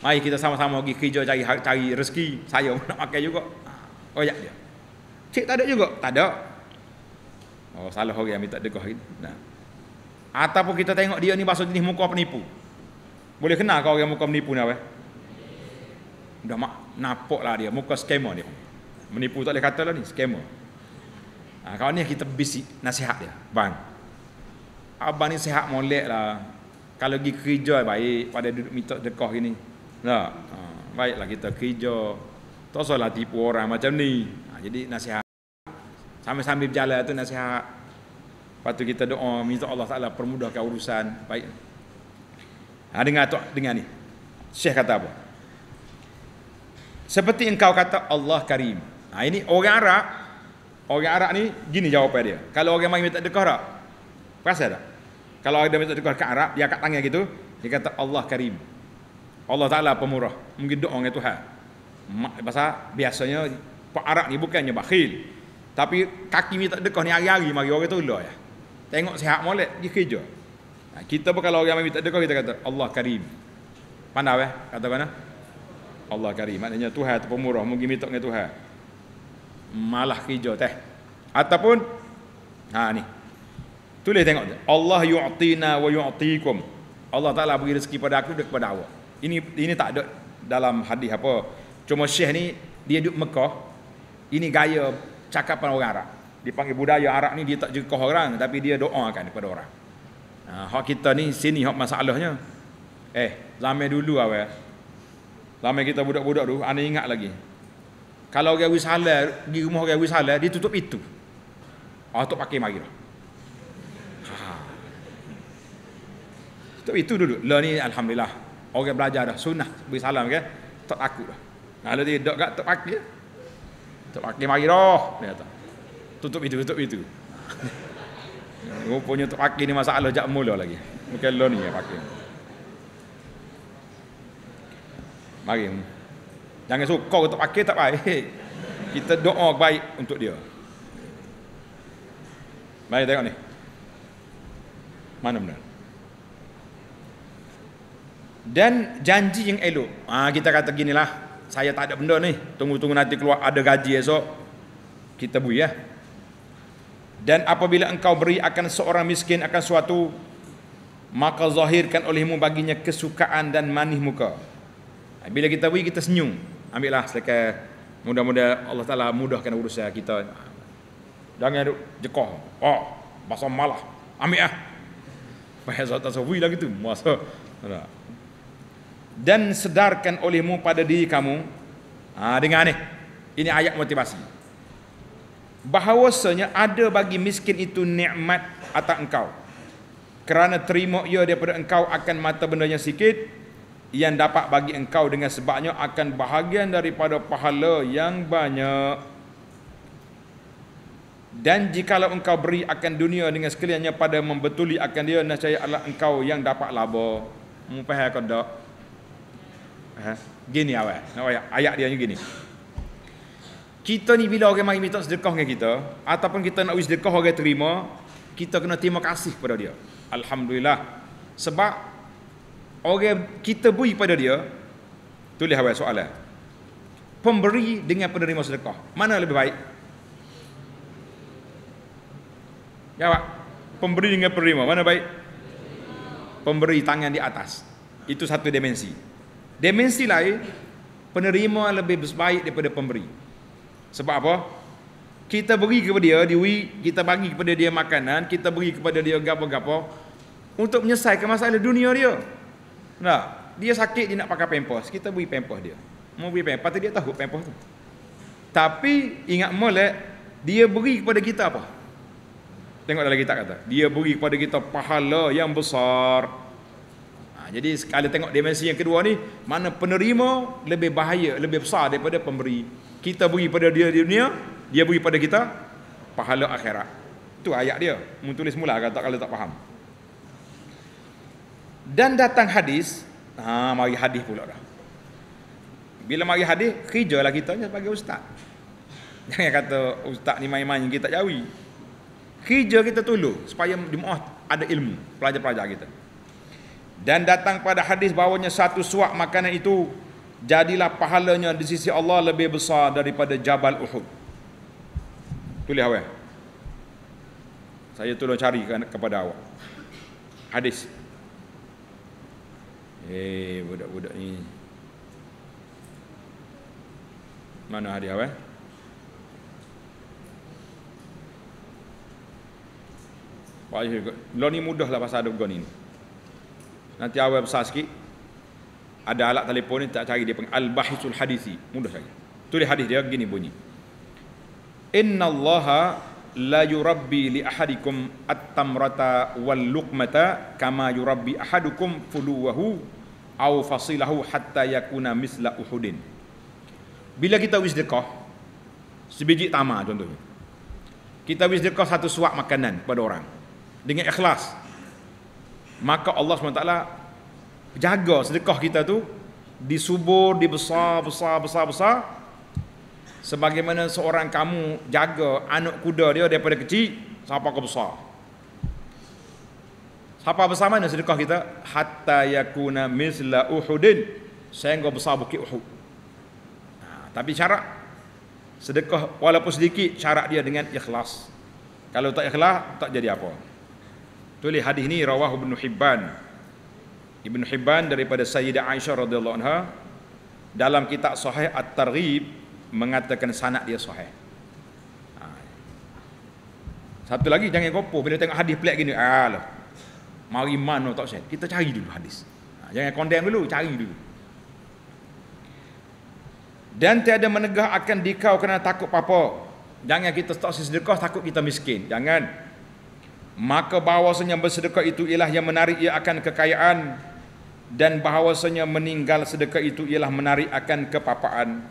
Mari kita sama-sama pergi kerja cari cari rezeki. Saya pun nak pakai juga. Oh ya dia. Cik tak ada juga? Tak ada. Oh salah orang yang minta dekah gitu. Nah. Ataupun kita tengok dia ni bahasa jenis muka penipu. Boleh kenal kau yang muka menipu ni apa? Dah mak napoklah dia muka skema dia. Menipu tak boleh kata lah ni skema. Ha, kau ni kita bisi nasihat dia. Bang. Abang ni sehat molek lah. Kalau pergi kerja baik pada duduk minta dekah gini. Tak? Ha, baiklah kita kerja. Tak usahlah tipu orang macam ni. Ha, jadi nasihat. Sambil-sambil berjalan tu nasihat. Lepas tu kita doa minta Allah Taala permudahkan urusan. Baik. Ha dengar tu dengar ni. Syekh kata apa? Seperti engkau kata Allah Karim. Ha ini orang Arab Orang Arab ni gini jawab dia. Kalau orang main minta dekah tak? Perasa tak? Kalau ada minta dekah ke Arab, dia angkat tangan gitu, dia kata Allah Karim. Allah Taala pemurah. Mungkin doa dengan Tuhan. Bahasa biasanya Arab ni bukannya bakhil. Tapi kaki minta dekah ni hari-hari mari orang tu lah ya. Tengok sihat molek pergi kerja. Ha, kita pun kalau orang minta dekat kita kata Allah Karim. Pandai eh kata mana? Allah Karim maknanya Tuhan tu pemurah mungkin minta dengan Tuhan. Malah kerja teh. Ataupun ha ni. Tulis tengok tu. Allah yu'tina wa yu'tikum. Allah Taala bagi rezeki pada aku dan kepada awak. Ini ini tak ada dalam hadis apa. Cuma Syekh ni dia duduk Mekah. Ini gaya cakapan orang Arab dipanggil budaya Arab ni dia tak jekah orang tapi dia doakan kepada orang. Ha, hak kita ni sini hak masalahnya. Eh, lama dulu awe, lama kita budak-budak dulu, ana ingat lagi. Kalau orang wis halal, pergi rumah orang wis halal, dia tutup itu. Ah, tutup pakai mari dah. Ha. itu dulu. Lah ni alhamdulillah. Orang belajar dah sunnah beri salam kan. Tak takut dah. Kalau dia dak tak pakai. Tak pakai mari dah, dia kata tutup itu tutup itu rupanya tu pagi ni masalah jak mula lagi bukan lo ni yang pagi mari jangan suka tutup pagi tak baik kita doa baik untuk dia mari tengok ni mana benar dan janji yang elok ha, kita kata ginilah saya tak ada benda ni tunggu-tunggu nanti keluar ada gaji esok kita bui ya dan apabila engkau beri akan seorang miskin akan suatu maka zahirkan olehmu baginya kesukaan dan manih muka ha, bila kita beri kita senyum ambillah selekai mudah-mudah Allah Taala mudahkan urusan kita jangan duk jekah oh masa malah ambil ah bahasa tasawuf lagi tu masa dan sedarkan olehmu pada diri kamu ha, dengan ni ini ayat motivasi bahawasanya ada bagi miskin itu nikmat atas engkau kerana terima ia daripada engkau akan mata benda yang sikit yang dapat bagi engkau dengan sebabnya akan bahagian daripada pahala yang banyak dan jikalau engkau beri akan dunia dengan sekaliannya pada membetuli akan dia nascaya Allah engkau yang dapat laba mumpah kau dak ha gini awak ayat dia gini kita ni bila orang mari minta sedekah dengan kita ataupun kita nak wish sedekah orang terima kita kena terima kasih pada dia alhamdulillah sebab orang kita beri pada dia tulis awal soalan pemberi dengan penerima sedekah mana lebih baik jawab pemberi dengan penerima mana baik pemberi tangan di atas itu satu dimensi dimensi lain penerima lebih baik daripada pemberi sebab apa? Kita beri kepada dia duit, kita bagi kepada dia makanan, kita beri kepada dia gapo-gapo untuk menyelesaikan masalah dunia dia. Nah, dia sakit dia nak pakai pempos, kita beri pempos dia. Mau beri pempos, tapi dia tahu pempos tu. Tapi ingat molek dia beri kepada kita apa? Tengok dalam kitab kata, dia beri kepada kita pahala yang besar. Ha, jadi sekali tengok dimensi yang kedua ni, mana penerima lebih bahaya, lebih besar daripada pemberi kita beri pada dia di dunia, dia beri pada kita pahala akhirat. Tu ayat dia. Mentulis semula kalau tak kalau tak faham. Dan datang hadis, ha mari hadis pula dah. Bila mari hadis, kerjalah kita sebagai ustaz. Jangan kata ustaz ni main-main kita tak jawi. Kerja kita tolong supaya jemaah ada ilmu, pelajar-pelajar kita. Dan datang pada hadis bahawanya satu suap makanan itu jadilah pahalanya di sisi Allah lebih besar daripada Jabal Uhud. Tulis awak. Saya tolong cari kepada awak. Hadis. Eh, budak-budak ni. Mana hadis awak? Pak Yusuf, lo ni mudah lah pasal ada begon ini. Nanti awak besar sikit, ada alat telefon ni tak cari dia panggil al bahisul hadisi mudah saja tulis hadis dia gini bunyi Inna innallaha la yurabbi li ahadikum at-tamrata wal luqmata kama yurabbi ahadukum fuluwahu au fasilahu hatta yakuna misla uhudin bila kita wisdekah sebiji tamar contohnya kita wisdekah satu suap makanan pada orang dengan ikhlas maka Allah SWT jaga sedekah kita tu disubur dibesar besar besar besar sebagaimana seorang kamu jaga anak kuda dia daripada kecil sampai ke besar siapa besar mana sedekah kita hatta yakuna misla uhudin sehingga besar bukit uhud nah, ha, tapi syarat sedekah walaupun sedikit syarat dia dengan ikhlas kalau tak ikhlas tak jadi apa tulis hadis ni rawahu ibn hibban Ibn Hibban daripada Sayyidah Aisyah radhiyallahu anha dalam kitab Sahih At-Targhib mengatakan sanad dia sahih. Ha. Satu lagi jangan kopoh bila tengok hadis pelik gini alah. Mari mana tak sahih. Kita cari dulu hadis. Ha, jangan condemn dulu, cari dulu. Dan tiada menegah akan dikau kerana takut apa-apa. Jangan kita tak sedekah takut kita miskin. Jangan. Maka bahawasanya bersedekah itu ialah yang menarik ia akan kekayaan dan bahawasanya meninggal sedekah itu ialah menarik akan kepapaan.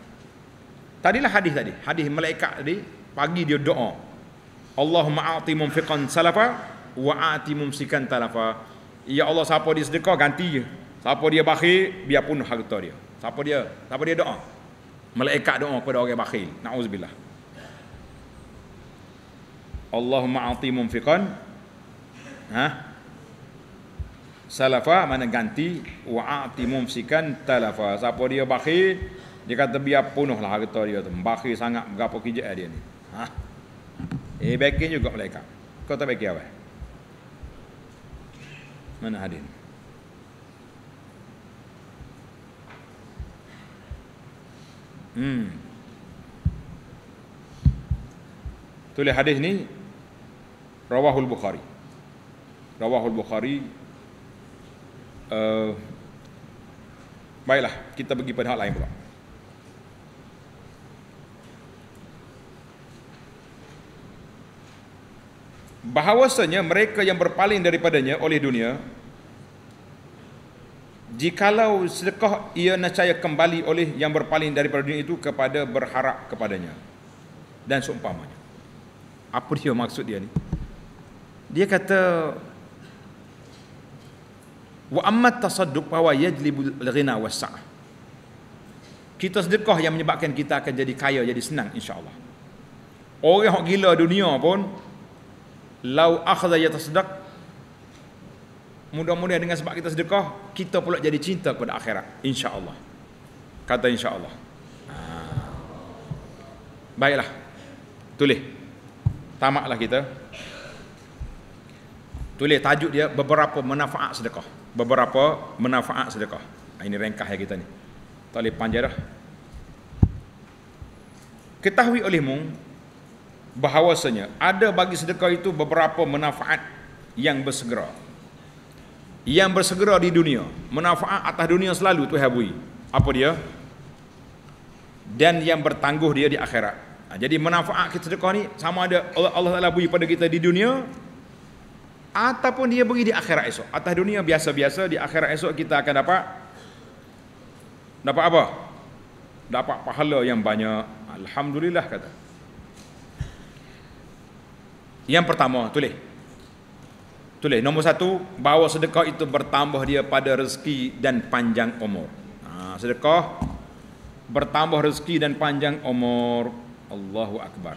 Tadilah hadis tadi, hadis malaikat tadi pagi dia doa. Allahumma a'ti munfiqan salafa wa a'ti mumsikan talafa. Ya Allah siapa dia sedekah ganti je. Siapa dia bakhil biar pun harta dia. Siapa dia? Siapa dia doa? Malaikat doa kepada orang bakhil. Nauzubillah. Allahumma a'ti munfiqan ha? salafa mana ganti wa'ati mumsikan talafa siapa dia bakhil dia kata biar punuhlah harta dia tu bakhil sangat berapa kejap dia ni ha eh baikin juga malaikat kau tak baikin apa mana hadis hmm tulis hadis ni rawahul bukhari rawahul bukhari Eh, baiklah, kita pergi pada lain, pula. Bahawasanya mereka yang berpaling daripadanya oleh dunia Jikalau sedekah ia nacaya kembali oleh yang berpaling daripada dunia itu kepada berharap kepadanya Dan seumpamanya Apa dia maksud dia ni? Dia kata Wa amma tasadduq fa yajlibu al-ghina was Kita sedekah yang menyebabkan kita akan jadi kaya, jadi senang insya-Allah. Orang hok gila dunia pun lau akhadha yatasaddaq mudah-mudahan dengan sebab kita sedekah kita pula jadi cinta kepada akhirat insya-Allah. Kata insya-Allah. Ah. Baiklah. Tulis. Tamaklah kita. Tulis tajuk dia beberapa manfaat sedekah beberapa manfaat sedekah. Ah, ini ringkas yang kita ni. Tak boleh panjang dah. Ketahui olehmu bahawasanya ada bagi sedekah itu beberapa manfaat yang bersegera. Yang bersegera di dunia. Manfaat atas dunia selalu tu habui. Apa dia? Dan yang bertangguh dia di akhirat. Ah, jadi manfaat kita sedekah ni sama ada Allah Taala beri pada kita di dunia ataupun dia beri di akhirat esok atas dunia biasa-biasa di akhirat esok kita akan dapat dapat apa dapat pahala yang banyak alhamdulillah kata yang pertama tulis tulis nombor satu bahawa sedekah itu bertambah dia pada rezeki dan panjang umur ha, sedekah bertambah rezeki dan panjang umur Allahu Akbar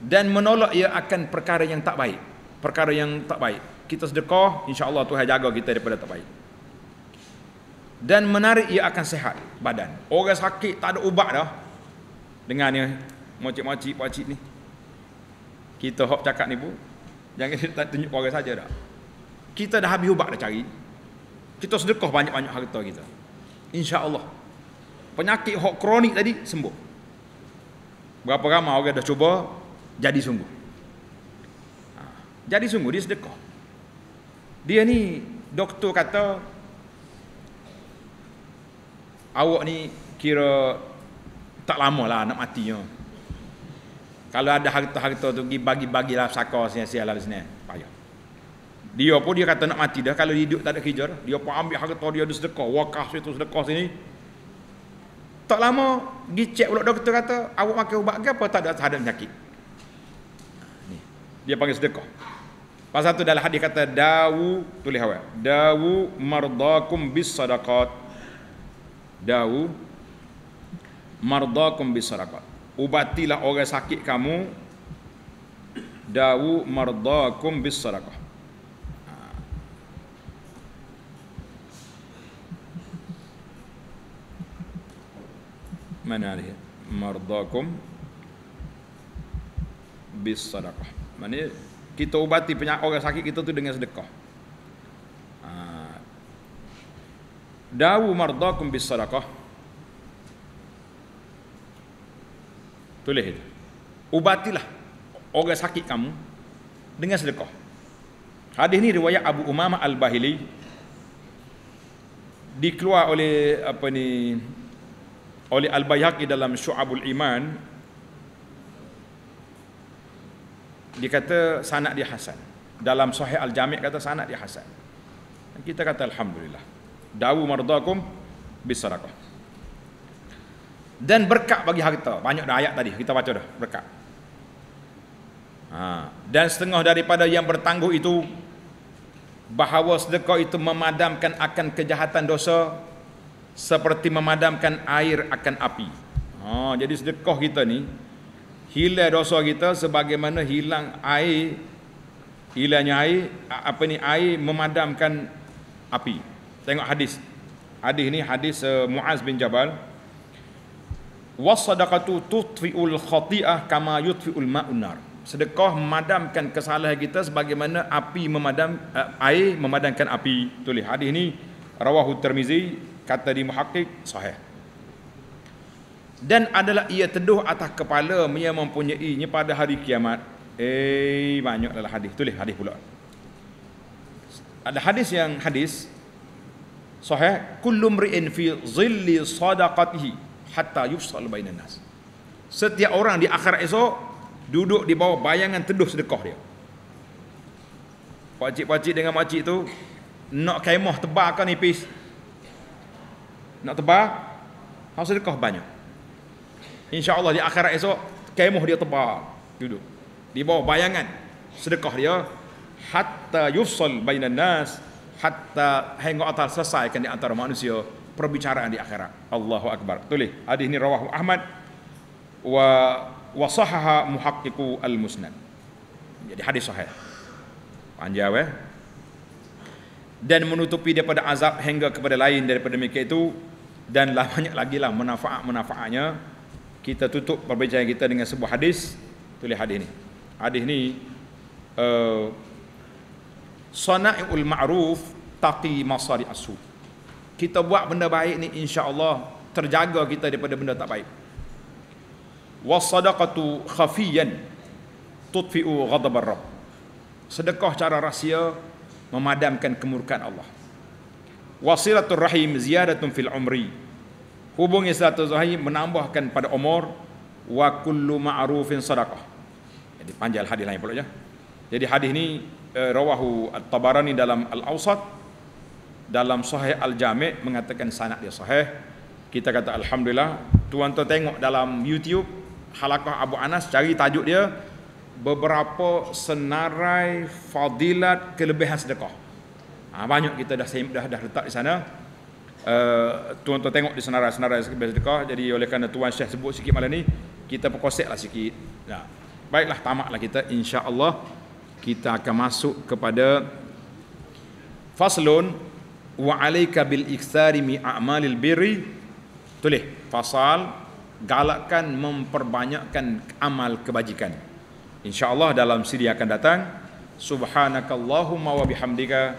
dan menolak ia akan perkara yang tak baik perkara yang tak baik. Kita sedekah, insya-Allah Tuhan jaga kita daripada tak baik. Dan menarik ia akan sehat badan. Orang sakit tak ada ubat dah. Dengar ni, mocik-mocik pacik ni. Kita hop cakap ni bu. Jangan kita tunjuk orang saja dah. Kita dah habis ubat dah cari. Kita sedekah banyak-banyak harta kita. Insya-Allah. Penyakit hok kronik tadi sembuh. Berapa ramai orang dah cuba jadi sungguh. Jadi sungguh dia sedekah. Dia ni doktor kata awak ni kira tak lama lah nak matinya. Kalau ada harta-harta tu pergi bagi-bagilah saka sia-sia lah sini. Payah. Dia pun dia kata nak mati dah kalau hidup tak ada kerja dah. Dia pun ambil harta dia ada sedekah. Wakaf situ sedekah sini. Tak lama pergi cek pula doktor kata awak makan ubat ke apa tak ada tak penyakit. Dia panggil sedekah. Pasal tu dalam hadis kata dawu tulis awal. Dawu mardakum bis sadaqat. Dawu mardakum bis sadaqat. Ubatilah orang sakit kamu dawu mardakum bis sadaqah. Ha. Mana ni? Mardakum bis sadaqah. Mana kita ubati penyakit orang sakit kita tu dengan sedekah. Ha. Dawu mardakum bis sadaqah. Tulis itu. Ubatilah orang sakit kamu dengan sedekah. Hadis ni riwayat Abu Umamah Al-Bahili dikeluar oleh apa ni oleh Al-Baihaqi dalam Syu'abul Iman dia kata sanad dia hasan dalam sahih al-jami' kata sanad dia hasan kita kata alhamdulillah dawu mardakum bisadaqah dan berkat bagi harta banyak dah ayat tadi kita baca dah berkat ha. dan setengah daripada yang bertangguh itu bahawa sedekah itu memadamkan akan kejahatan dosa seperti memadamkan air akan api Oh jadi sedekah kita ni hilang dosa kita sebagaimana hilang air hilangnya air apa ni air memadamkan api tengok hadis hadis ni hadis uh, Muaz bin Jabal Was wasadaqatu tutfiul khati'ah kama yutfiul ma'un nar sedekah memadamkan kesalahan kita sebagaimana api memadam uh, air memadamkan api tulis hadis ni rawahu tirmizi kata di muhaqqiq sahih dan adalah ia teduh atas kepala yang mempunyai mempunyainya pada hari kiamat eh banyak dalam hadis tulis hadis pula ada hadis yang hadis sahih kullu mri'in fi zilli sadaqatihi hatta yufsal bainan nas setiap orang di akhirat esok duduk di bawah bayangan teduh sedekah dia pakcik-pakcik dengan makcik tu nak kemah tebal kan nipis nak tebal harus sedekah banyak InsyaAllah di akhirat esok kemah dia tebal duduk di bawah bayangan sedekah dia hatta yufsal bainan nas hatta hingga atas selesaikan di antara manusia perbicaraan di akhirat Allahu akbar tulis hadis ini rawahu Ahmad wa wa sahaha muhaqqiqu al musnad jadi hadis sahih panjang eh dan menutupi daripada azab hingga kepada lain daripada mereka itu dan lah banyak lagi lah manfaat-manfaatnya manfaat manfaatnya kita tutup perbincangan kita dengan sebuah hadis tulis hadis ni hadis ni uh, eh, sana'ul ma'ruf taqi masari asu kita buat benda baik ni insyaallah terjaga kita daripada benda tak baik was sadaqatu khafiyan tutfi'u ghadab ar sedekah cara rahsia memadamkan kemurkaan Allah wasilatul rahim ziyadatun fil umri Hubungi satu Zuhair menambahkan pada umur wa kullu ma'rufin sadaqah. Jadi panjang hadis lain pula ya. Jadi hadis ni uh, rawahu At-Tabarani dalam Al-Awsat dalam Sahih Al-Jami' mengatakan sanad dia sahih. Kita kata alhamdulillah tuan tu tengok dalam YouTube Halakah Abu Anas cari tajuk dia beberapa senarai fadilat kelebihan sedekah. Ha, banyak kita dah dah dah letak di sana. Eh, tuan-tuan tengok di senarai-senarai sekebas dekah jadi oleh kerana tuan syekh sebut sikit malam ni kita perkosetlah sikit Nah, baiklah tamatlah kita insya Allah kita akan masuk kepada faslun wa alayka bil iktsari mi a'malil birri tulis fasal galakkan memperbanyakkan amal kebajikan Insya Allah dalam siri akan datang subhanakallahumma wa bihamdika